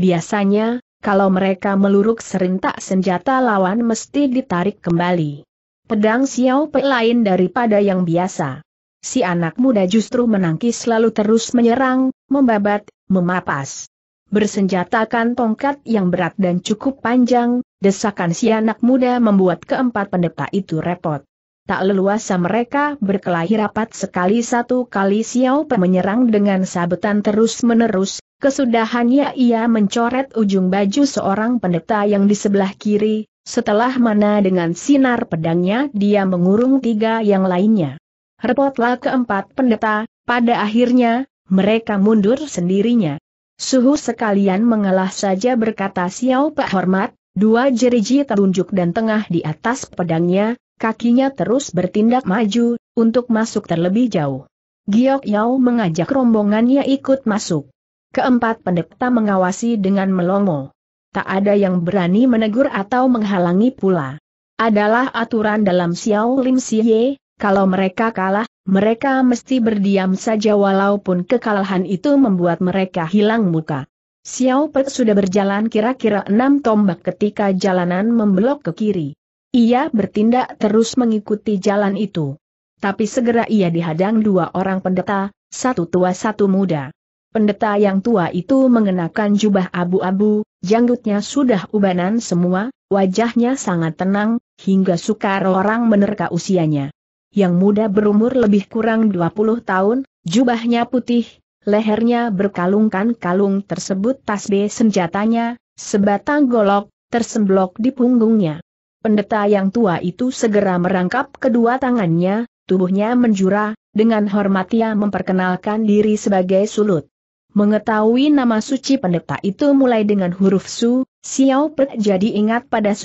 Biasanya, kalau mereka meluruk serentak senjata lawan mesti ditarik kembali. Pedang Xiao Pe lain daripada yang biasa. Si anak muda justru menangkis lalu terus menyerang, membabat, memapas. Bersenjatakan tongkat yang berat dan cukup panjang, Desakan si anak muda membuat keempat pendeta itu repot. Tak leluasa mereka berkelahi rapat sekali satu kali Xiao Pe menyerang dengan sabetan terus-menerus, kesudahannya ia mencoret ujung baju seorang pendeta yang di sebelah kiri, setelah mana dengan sinar pedangnya dia mengurung tiga yang lainnya. Repotlah keempat pendeta, pada akhirnya, mereka mundur sendirinya. Suhu sekalian mengalah saja berkata Xiao Pe hormat, Dua jeriji telunjuk dan tengah di atas pedangnya, kakinya terus bertindak maju, untuk masuk terlebih jauh. Giok Yao mengajak rombongannya ikut masuk. Keempat pendeta mengawasi dengan melongo. Tak ada yang berani menegur atau menghalangi pula. Adalah aturan dalam Xiao Lim Xie, kalau mereka kalah, mereka mesti berdiam saja walaupun kekalahan itu membuat mereka hilang muka. Xiao Pet sudah berjalan kira-kira enam tombak ketika jalanan membelok ke kiri. Ia bertindak terus mengikuti jalan itu. Tapi segera ia dihadang dua orang pendeta, satu tua satu muda. Pendeta yang tua itu mengenakan jubah abu-abu, janggutnya sudah ubanan semua, wajahnya sangat tenang, hingga sukar orang menerka usianya. Yang muda berumur lebih kurang 20 tahun, jubahnya putih, lehernya berkalungkan kalung tersebut tasbih senjatanya, sebatang golok, tersemblok di punggungnya. Pendeta yang tua itu segera merangkap kedua tangannya, tubuhnya menjura, dengan hormat ia memperkenalkan diri sebagai sulut. Mengetahui nama suci pendeta itu mulai dengan huruf Su, Xiao Pe jadi ingat pada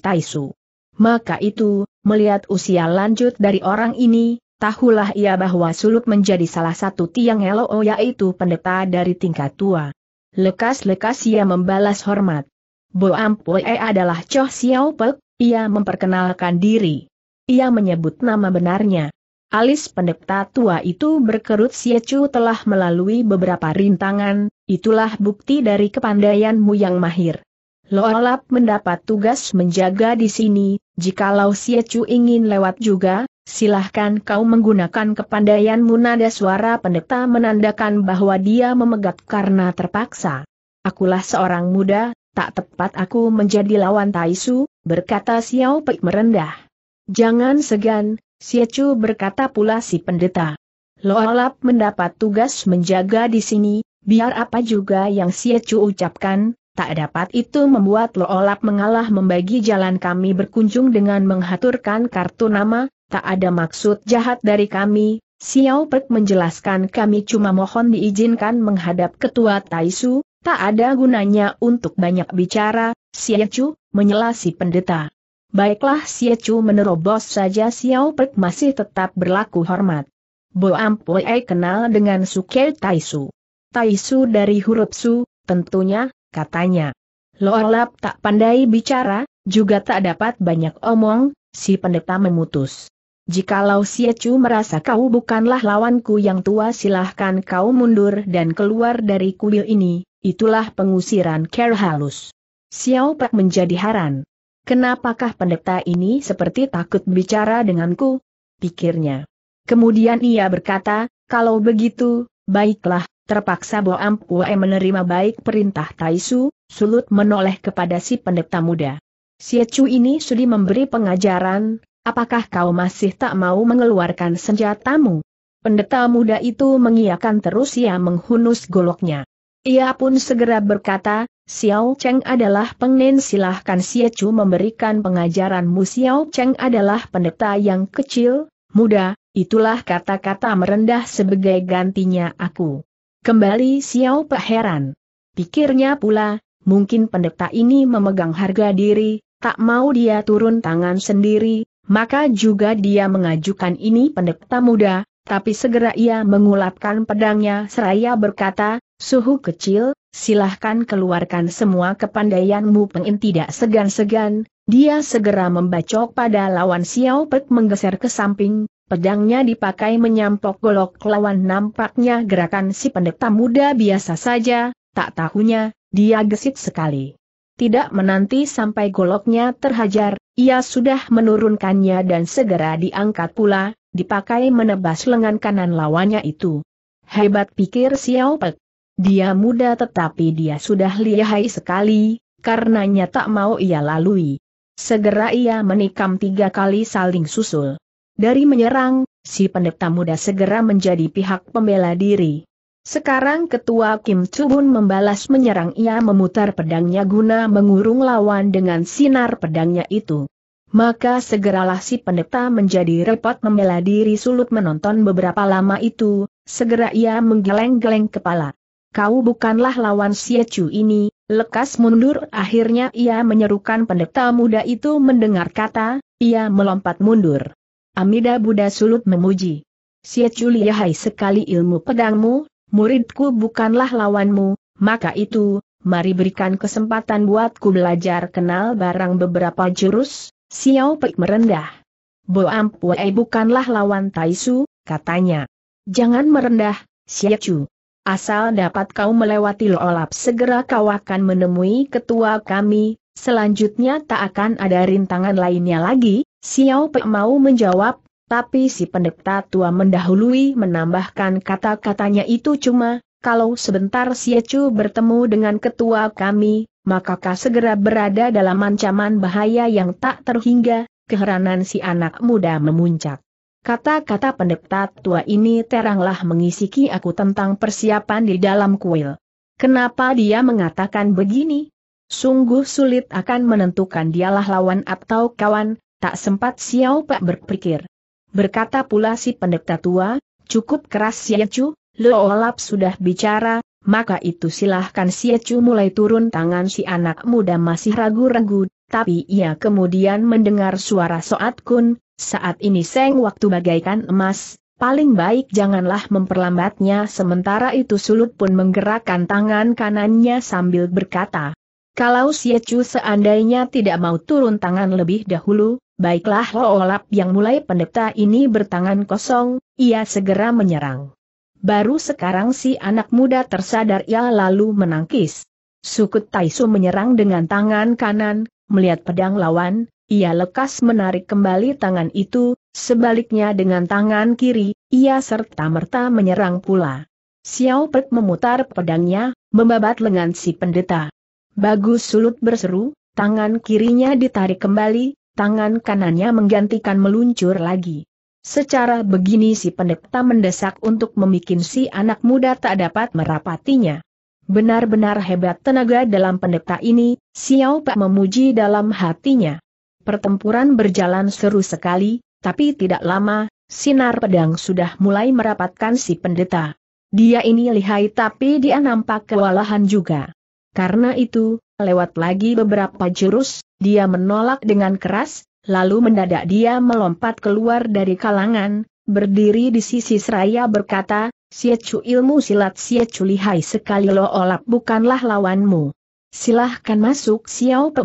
tai su Maka itu, melihat usia lanjut dari orang ini, Tahulah ia bahwa suluk menjadi salah satu tiang Eloo yaitu pendeta dari tingkat tua. Lekas-lekas ia membalas hormat. Bo Ampue adalah Choh Xiao Pek, ia memperkenalkan diri. Ia menyebut nama benarnya. Alis pendeta tua itu berkerut Siacu telah melalui beberapa rintangan, itulah bukti dari kepandaianmu yang mahir. Loolap mendapat tugas menjaga di sini, jikalau Siacu ingin lewat juga, Silahkan kau menggunakan kepandaianmu nada suara pendeta menandakan bahwa dia memegat karena terpaksa. Akulah seorang muda, tak tepat aku menjadi lawan Taisu, berkata Xiao Pei merendah. Jangan segan, Siacu berkata pula si pendeta. Loalap mendapat tugas menjaga di sini, biar apa juga yang Siacu ucapkan, tak dapat itu membuat Lo Loalap mengalah membagi jalan kami berkunjung dengan menghaturkan kartu nama, tak ada maksud jahat dari kami, Xiao Pek menjelaskan kami cuma mohon diizinkan menghadap ketua Taisu, tak ada gunanya untuk banyak bicara, Xie Chu, menyela si pendeta. Baiklah Xie Chu menerobos saja Xiao Pek masih tetap berlaku hormat. Bo Ai kenal dengan Suke Taisu. Taisu dari huruf Su, tentunya, katanya. Lorlap tak pandai bicara, juga tak dapat banyak omong, si pendeta memutus. Jikalau Siecu merasa kau bukanlah lawanku yang tua silahkan kau mundur dan keluar dari kuil ini, itulah pengusiran Ker halus. Xiao Pak menjadi haran. Kenapakah pendeta ini seperti takut bicara denganku? Pikirnya. Kemudian ia berkata, kalau begitu, baiklah, terpaksa Bo Ampue menerima baik perintah Taisu, sulut menoleh kepada si pendeta muda. Siecu ini sudi memberi pengajaran, Apakah kau masih tak mau mengeluarkan senjatamu? Pendeta muda itu mengiakan terus ia menghunus goloknya. Ia pun segera berkata, Xiao Cheng adalah pengen silahkan Xie Chu memberikan pengajaranmu Xiao Cheng adalah pendeta yang kecil, muda, itulah kata-kata merendah sebagai gantinya aku. Kembali Xiao Pe heran. Pikirnya pula, mungkin pendeta ini memegang harga diri, tak mau dia turun tangan sendiri, maka juga dia mengajukan ini pendeta muda, tapi segera ia mengulapkan pedangnya seraya berkata, Suhu kecil, silahkan keluarkan semua kepandaianmu pengin tidak segan-segan, dia segera membacok pada lawan Xiao Pek menggeser ke samping, pedangnya dipakai menyampok golok lawan nampaknya gerakan si pendeta muda biasa saja, tak tahunya, dia gesit sekali tidak menanti sampai goloknya terhajar, ia sudah menurunkannya dan segera diangkat pula, dipakai menebas lengan kanan lawannya itu. Hebat pikir Xiao Pek. Dia muda tetapi dia sudah lihai sekali, karenanya tak mau ia lalui. Segera ia menikam tiga kali saling susul. Dari menyerang, si pendeta muda segera menjadi pihak pembela diri. Sekarang ketua Kim Chubun membalas menyerang ia memutar pedangnya guna mengurung lawan dengan sinar pedangnya itu. Maka segeralah si pendeta menjadi repot membela diri sulut menonton beberapa lama itu, segera ia menggeleng-geleng kepala. Kau bukanlah lawan si Chu ini, lekas mundur akhirnya ia menyerukan pendeta muda itu mendengar kata, ia melompat mundur. Amida Buddha sulut memuji. Si Chu lihai sekali ilmu pedangmu, muridku bukanlah lawanmu, maka itu, mari berikan kesempatan buatku belajar kenal barang beberapa jurus, Xiao Pek merendah. Bo Ampuei bukanlah lawan Taisu, katanya. Jangan merendah, Chu. Asal dapat kau melewati loolap segera kau akan menemui ketua kami, selanjutnya tak akan ada rintangan lainnya lagi, Xiao Pek mau menjawab, tapi si pendeta tua mendahului menambahkan kata-katanya itu cuma, kalau sebentar cu bertemu dengan ketua kami, maka kau segera berada dalam ancaman bahaya yang tak terhingga, keheranan si anak muda memuncak. Kata-kata pendeta tua ini teranglah mengisiki aku tentang persiapan di dalam kuil. Kenapa dia mengatakan begini? Sungguh sulit akan menentukan dialah lawan atau kawan, tak sempat Xiao Pak berpikir. Berkata pula si pendeta tua, cukup keras si Yecu, Loolap sudah bicara, maka itu silahkan si Yecu mulai turun tangan si anak muda masih ragu-ragu, tapi ia kemudian mendengar suara Soat Kun, saat ini seng waktu bagaikan emas, Paling baik janganlah memperlambatnya sementara itu Sulut pun menggerakkan tangan kanannya sambil berkata. Kalau si Yecu seandainya tidak mau turun tangan lebih dahulu, Baiklah olap yang mulai pendeta ini bertangan kosong, ia segera menyerang. Baru sekarang si anak muda tersadar ia lalu menangkis. Sukut Taisu menyerang dengan tangan kanan, melihat pedang lawan, ia lekas menarik kembali tangan itu, sebaliknya dengan tangan kiri, ia serta-merta menyerang pula. Xiao Pei memutar pedangnya, membabat lengan si pendeta. Bagus Sulut berseru, tangan kirinya ditarik kembali, tangan kanannya menggantikan meluncur lagi. Secara begini si pendeta mendesak untuk memikin si anak muda tak dapat merapatinya. Benar-benar hebat tenaga dalam pendeta ini, Xiao Pak memuji dalam hatinya. Pertempuran berjalan seru sekali, tapi tidak lama, sinar pedang sudah mulai merapatkan si pendeta. Dia ini lihai tapi dia nampak kewalahan juga. Karena itu, lewat lagi beberapa jurus, dia menolak dengan keras, lalu mendadak dia melompat keluar dari kalangan, berdiri di sisi seraya berkata, Siecu ilmu silat Siecu lihai sekali lo olap bukanlah lawanmu. Silahkan masuk Xiao Pe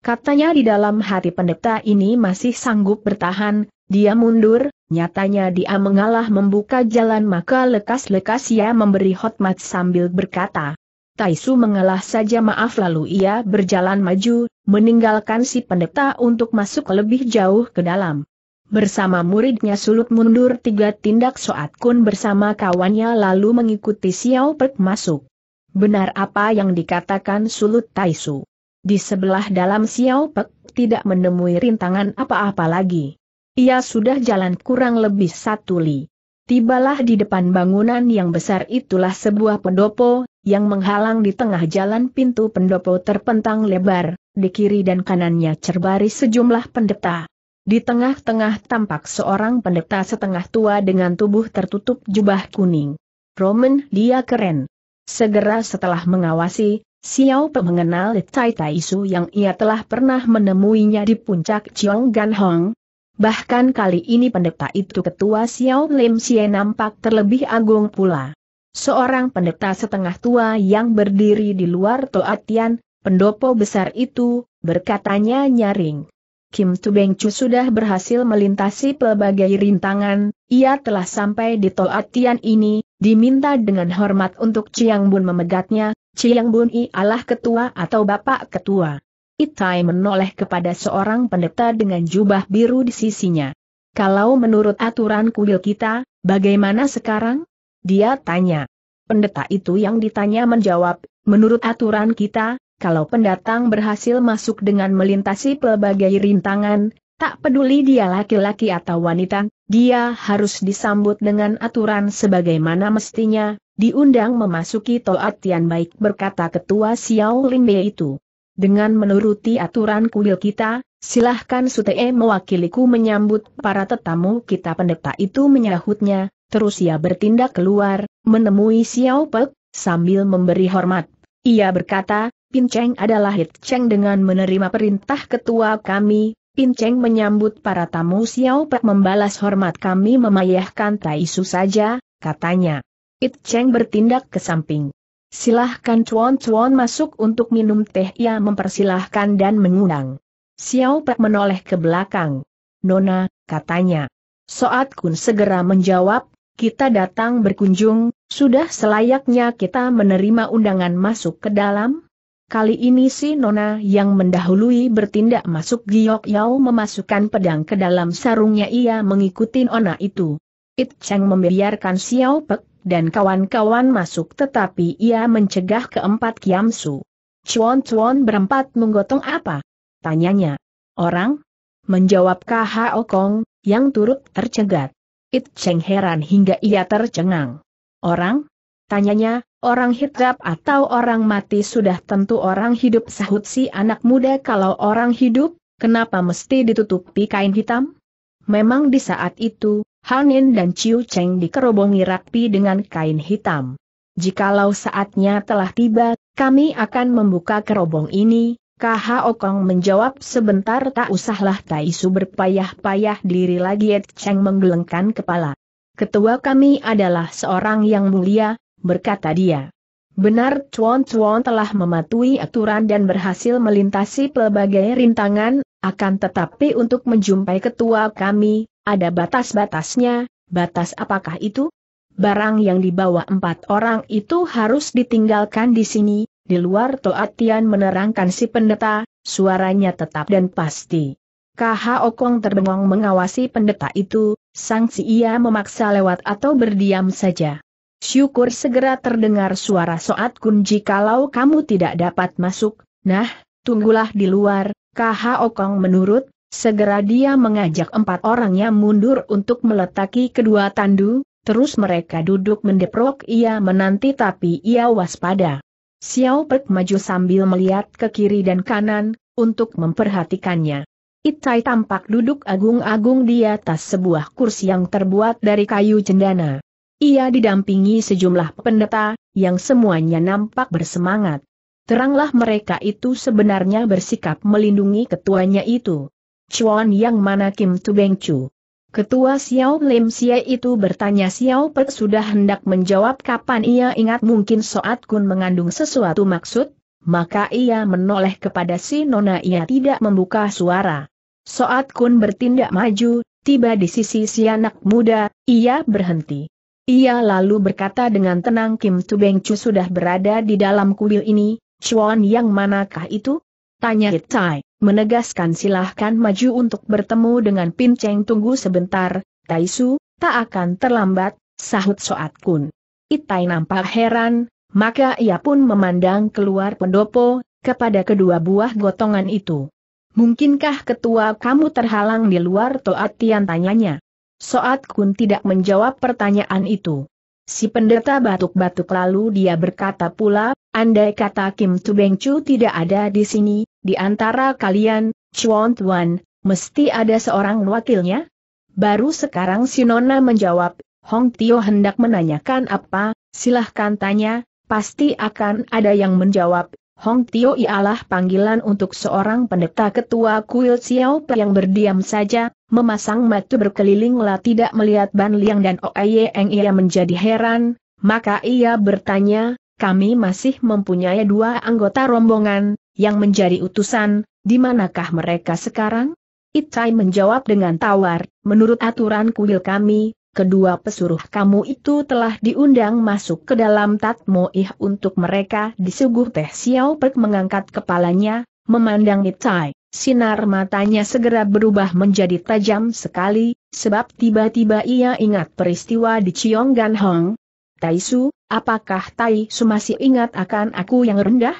Katanya di dalam hati pendeta ini masih sanggup bertahan, dia mundur, nyatanya dia mengalah membuka jalan maka lekas-lekas ia memberi hormat sambil berkata, Taisu mengalah saja maaf lalu ia berjalan maju, meninggalkan si pendeta untuk masuk lebih jauh ke dalam. Bersama muridnya sulut mundur tiga tindak Soat Kun bersama kawannya lalu mengikuti Xiao Pek masuk. Benar apa yang dikatakan sulut Taisu. Di sebelah dalam Xiao Pek tidak menemui rintangan apa-apa lagi. Ia sudah jalan kurang lebih satu li. Tibalah di depan bangunan yang besar itulah sebuah pendopo, yang menghalang di tengah jalan pintu pendopo terpentang lebar, di kiri dan kanannya cerbaris sejumlah pendeta. Di tengah-tengah tampak seorang pendeta setengah tua dengan tubuh tertutup jubah kuning. Roman dia keren. Segera setelah mengawasi, Xiao Pe mengenal Tai Tai Su yang ia telah pernah menemuinya di puncak Chiong Gan Hong. Bahkan kali ini pendeta itu ketua Xiao Lim Xie nampak terlebih agung pula seorang pendeta setengah tua yang berdiri di luar Toatian, pendopo besar itu, berkatanya nyaring. Kim Tubengcu sudah berhasil melintasi pelbagai rintangan, ia telah sampai di Toatian ini, diminta dengan hormat untuk Chiang Bun memegatnya, Chiang Bun ialah ketua atau bapak ketua. Itai menoleh kepada seorang pendeta dengan jubah biru di sisinya. Kalau menurut aturan kuil kita, bagaimana sekarang? Dia tanya. Pendeta itu yang ditanya menjawab, menurut aturan kita, kalau pendatang berhasil masuk dengan melintasi pelbagai rintangan, tak peduli dia laki-laki atau wanita, dia harus disambut dengan aturan sebagaimana mestinya, diundang memasuki toat yang Baik berkata ketua Xiao Limbe itu. Dengan menuruti aturan kuil kita, silahkan Sutee mewakiliku menyambut para tetamu kita pendeta itu menyahutnya, Terus ia bertindak keluar, menemui Xiao Pek, sambil memberi hormat. Ia berkata, Pin Cheng adalah Hit Cheng dengan menerima perintah ketua kami, Pin Cheng menyambut para tamu Xiao Pek membalas hormat kami memayahkan Tai Su saja, katanya. It Cheng bertindak ke samping. Silahkan Chuan Chuan masuk untuk minum teh ia mempersilahkan dan mengundang. Xiao Pek menoleh ke belakang. Nona, katanya. Soat Kun segera menjawab, kita datang berkunjung, sudah selayaknya kita menerima undangan masuk ke dalam? Kali ini si Nona yang mendahului bertindak masuk Giok Yao memasukkan pedang ke dalam sarungnya ia mengikuti Nona itu. It Cheng membiarkan Xiao Pek dan kawan-kawan masuk tetapi ia mencegah keempat Kiam Su. Chuan Chuan berempat menggotong apa? Tanyanya. Orang? Menjawab KHO Kong, yang turut tercegat. It Cheng heran hingga ia tercengang. Orang? Tanyanya, orang hidup atau orang mati sudah tentu orang hidup sahut si anak muda kalau orang hidup, kenapa mesti ditutupi kain hitam? Memang di saat itu, Hanin dan Ciu Cheng dikerobongi rapi dengan kain hitam. Jikalau saatnya telah tiba, kami akan membuka kerobong ini, KH Okong menjawab sebentar tak usahlah Taisu berpayah-payah diri lagi Ed Cheng menggelengkan kepala. Ketua kami adalah seorang yang mulia, berkata dia. Benar Chuan Chuan telah mematuhi aturan dan berhasil melintasi pelbagai rintangan, akan tetapi untuk menjumpai ketua kami, ada batas-batasnya, batas apakah itu? Barang yang dibawa empat orang itu harus ditinggalkan di sini, di luar Toa Tian menerangkan si pendeta, suaranya tetap dan pasti. KH Okong terbengong mengawasi pendeta itu, sangsi ia memaksa lewat atau berdiam saja. Syukur segera terdengar suara soat kunci. Kalau kamu tidak dapat masuk, nah, tunggulah di luar, KH Okong menurut, segera dia mengajak empat orangnya mundur untuk meletaki kedua tandu, terus mereka duduk mendeprok ia menanti tapi ia waspada. Xiao Pek maju sambil melihat ke kiri dan kanan, untuk memperhatikannya. Itai tampak duduk agung-agung di atas sebuah kursi yang terbuat dari kayu cendana. Ia didampingi sejumlah pendeta, yang semuanya nampak bersemangat. Teranglah mereka itu sebenarnya bersikap melindungi ketuanya itu. Chuan yang mana Kim Tu Beng Chu. Ketua Xiao Lim Xie itu bertanya Xiao Pe sudah hendak menjawab kapan ia ingat mungkin Soat Kun mengandung sesuatu maksud, maka ia menoleh kepada si Nona ia tidak membuka suara. Soat Kun bertindak maju, tiba di sisi si anak muda, ia berhenti. Ia lalu berkata dengan tenang Kim Tu Beng Chu sudah berada di dalam kuil ini, Chuan yang manakah itu? Tanya Hitai menegaskan silahkan maju untuk bertemu dengan Pin Cheng tunggu sebentar, Taisu, tak akan terlambat, sahut Soat Kun. Itai nampak heran, maka ia pun memandang keluar pendopo, kepada kedua buah gotongan itu. Mungkinkah ketua kamu terhalang di luar Toat Tian tanyanya? Soat Kun tidak menjawab pertanyaan itu. Si pendeta batuk-batuk lalu dia berkata pula, andai kata Kim Tu Beng Chu tidak ada di sini, di antara kalian, Chuan Tuan, mesti ada seorang wakilnya? Baru sekarang Sinona menjawab, Hong Tio hendak menanyakan apa, silahkan tanya, pasti akan ada yang menjawab, Hong Tio ialah panggilan untuk seorang pendeta ketua kuil Xiao yang berdiam saja, memasang mata lah tidak melihat Ban Liang dan Oye Eng ia menjadi heran, maka ia bertanya, kami masih mempunyai dua anggota rombongan, yang menjadi utusan, di manakah mereka sekarang? Itai menjawab dengan tawar, menurut aturan kuil kami, kedua pesuruh kamu itu telah diundang masuk ke dalam tatmoih untuk mereka disuguh teh Xiao Pek mengangkat kepalanya, memandang Itai. Sinar matanya segera berubah menjadi tajam sekali, sebab tiba-tiba ia ingat peristiwa di Gan Hong. Taisu, apakah Taisu masih ingat akan aku yang rendah?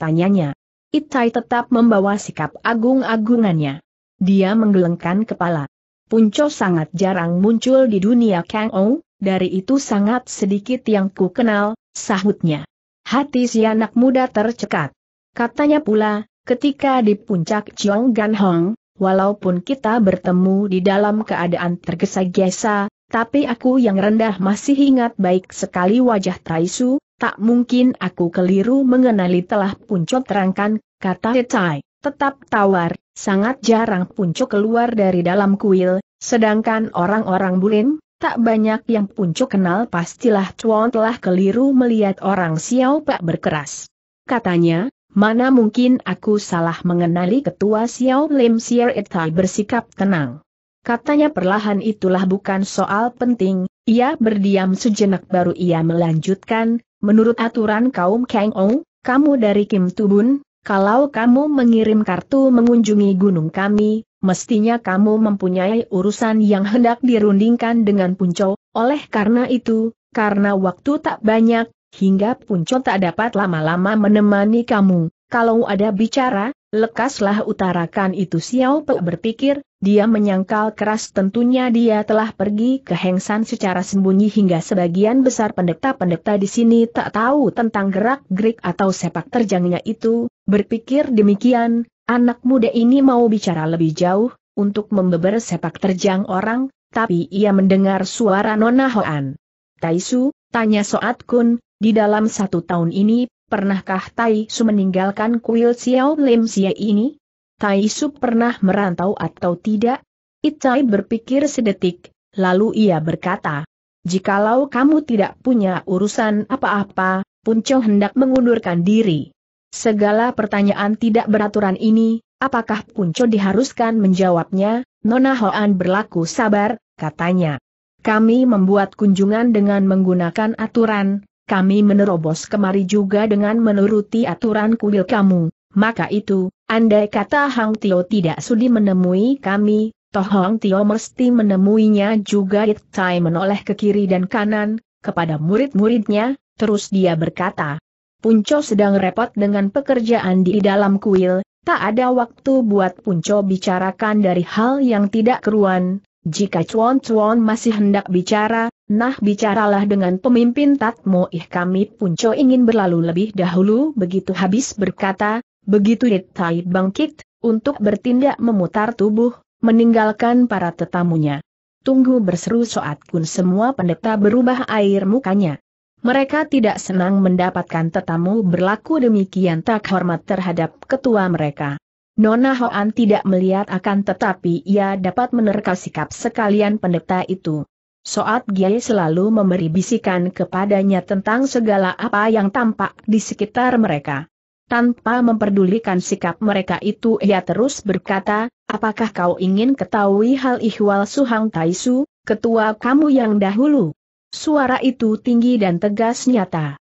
Tanyanya. Itai tetap membawa sikap agung-agungannya. Dia menggelengkan kepala. Punco sangat jarang muncul di dunia Kang Ou, dari itu sangat sedikit yang ku kenal, sahutnya. Hati si anak muda tercekat. Katanya pula, ketika di puncak Chong Gan Hong, walaupun kita bertemu di dalam keadaan tergesa-gesa, tapi aku yang rendah masih ingat baik sekali wajah Taisu, Tak mungkin aku keliru mengenali telah puncok terangkan, kata Hecai. Tetap tawar, sangat jarang puncok keluar dari dalam kuil, sedangkan orang-orang bulin, tak banyak yang puncok kenal pastilah Chuan telah keliru melihat orang Xiao Pak berkeras. Katanya, mana mungkin aku salah mengenali ketua Xiao Lim Sier Itai bersikap tenang. Katanya perlahan itulah bukan soal penting, ia berdiam sejenak baru ia melanjutkan, Menurut aturan kaum Kang Ong, kamu dari Kim Tubun, kalau kamu mengirim kartu mengunjungi gunung kami, mestinya kamu mempunyai urusan yang hendak dirundingkan dengan Punco, oleh karena itu, karena waktu tak banyak, hingga Punco tak dapat lama-lama menemani kamu. Kalau ada bicara, lekaslah utarakan itu Xiao Pe berpikir, dia menyangkal keras tentunya dia telah pergi ke Hengsan secara sembunyi hingga sebagian besar pendeta-pendeta di sini tak tahu tentang gerak-gerik atau sepak terjangnya itu, berpikir demikian, anak muda ini mau bicara lebih jauh, untuk membeber sepak terjang orang, tapi ia mendengar suara Nona Hoan. Taisu, tanya Soat Kun, di dalam satu tahun ini, pernahkah Taisu meninggalkan kuil Xiao Lim Xie ini? Tai Su pernah merantau atau tidak? Itai berpikir sedetik, lalu ia berkata, Jikalau kamu tidak punya urusan apa-apa, Punco hendak mengundurkan diri. Segala pertanyaan tidak beraturan ini, apakah Punco diharuskan menjawabnya? Nona Hoan berlaku sabar, katanya. Kami membuat kunjungan dengan menggunakan aturan, kami menerobos kemari juga dengan menuruti aturan kuil kamu. Maka itu, andai kata Hang Tio tidak sudi menemui kami, toh Hang Tio mesti menemuinya juga It Tai menoleh ke kiri dan kanan, kepada murid-muridnya, terus dia berkata, Punco sedang repot dengan pekerjaan di dalam kuil, tak ada waktu buat Punco bicarakan dari hal yang tidak keruan, jika cuan-cuan masih hendak bicara, nah bicaralah dengan pemimpin Tatmo ih kami Punco ingin berlalu lebih dahulu begitu habis berkata, Begitu Itai bangkit, untuk bertindak memutar tubuh, meninggalkan para tetamunya. Tunggu berseru Soat Kun semua pendeta berubah air mukanya. Mereka tidak senang mendapatkan tetamu berlaku demikian tak hormat terhadap ketua mereka. Nona Hoan tidak melihat akan tetapi ia dapat menerka sikap sekalian pendeta itu. Soat Giai selalu memberi bisikan kepadanya tentang segala apa yang tampak di sekitar mereka. Tanpa memperdulikan sikap mereka itu ia terus berkata, apakah kau ingin ketahui hal ihwal Suhang Taisu, ketua kamu yang dahulu? Suara itu tinggi dan tegas nyata.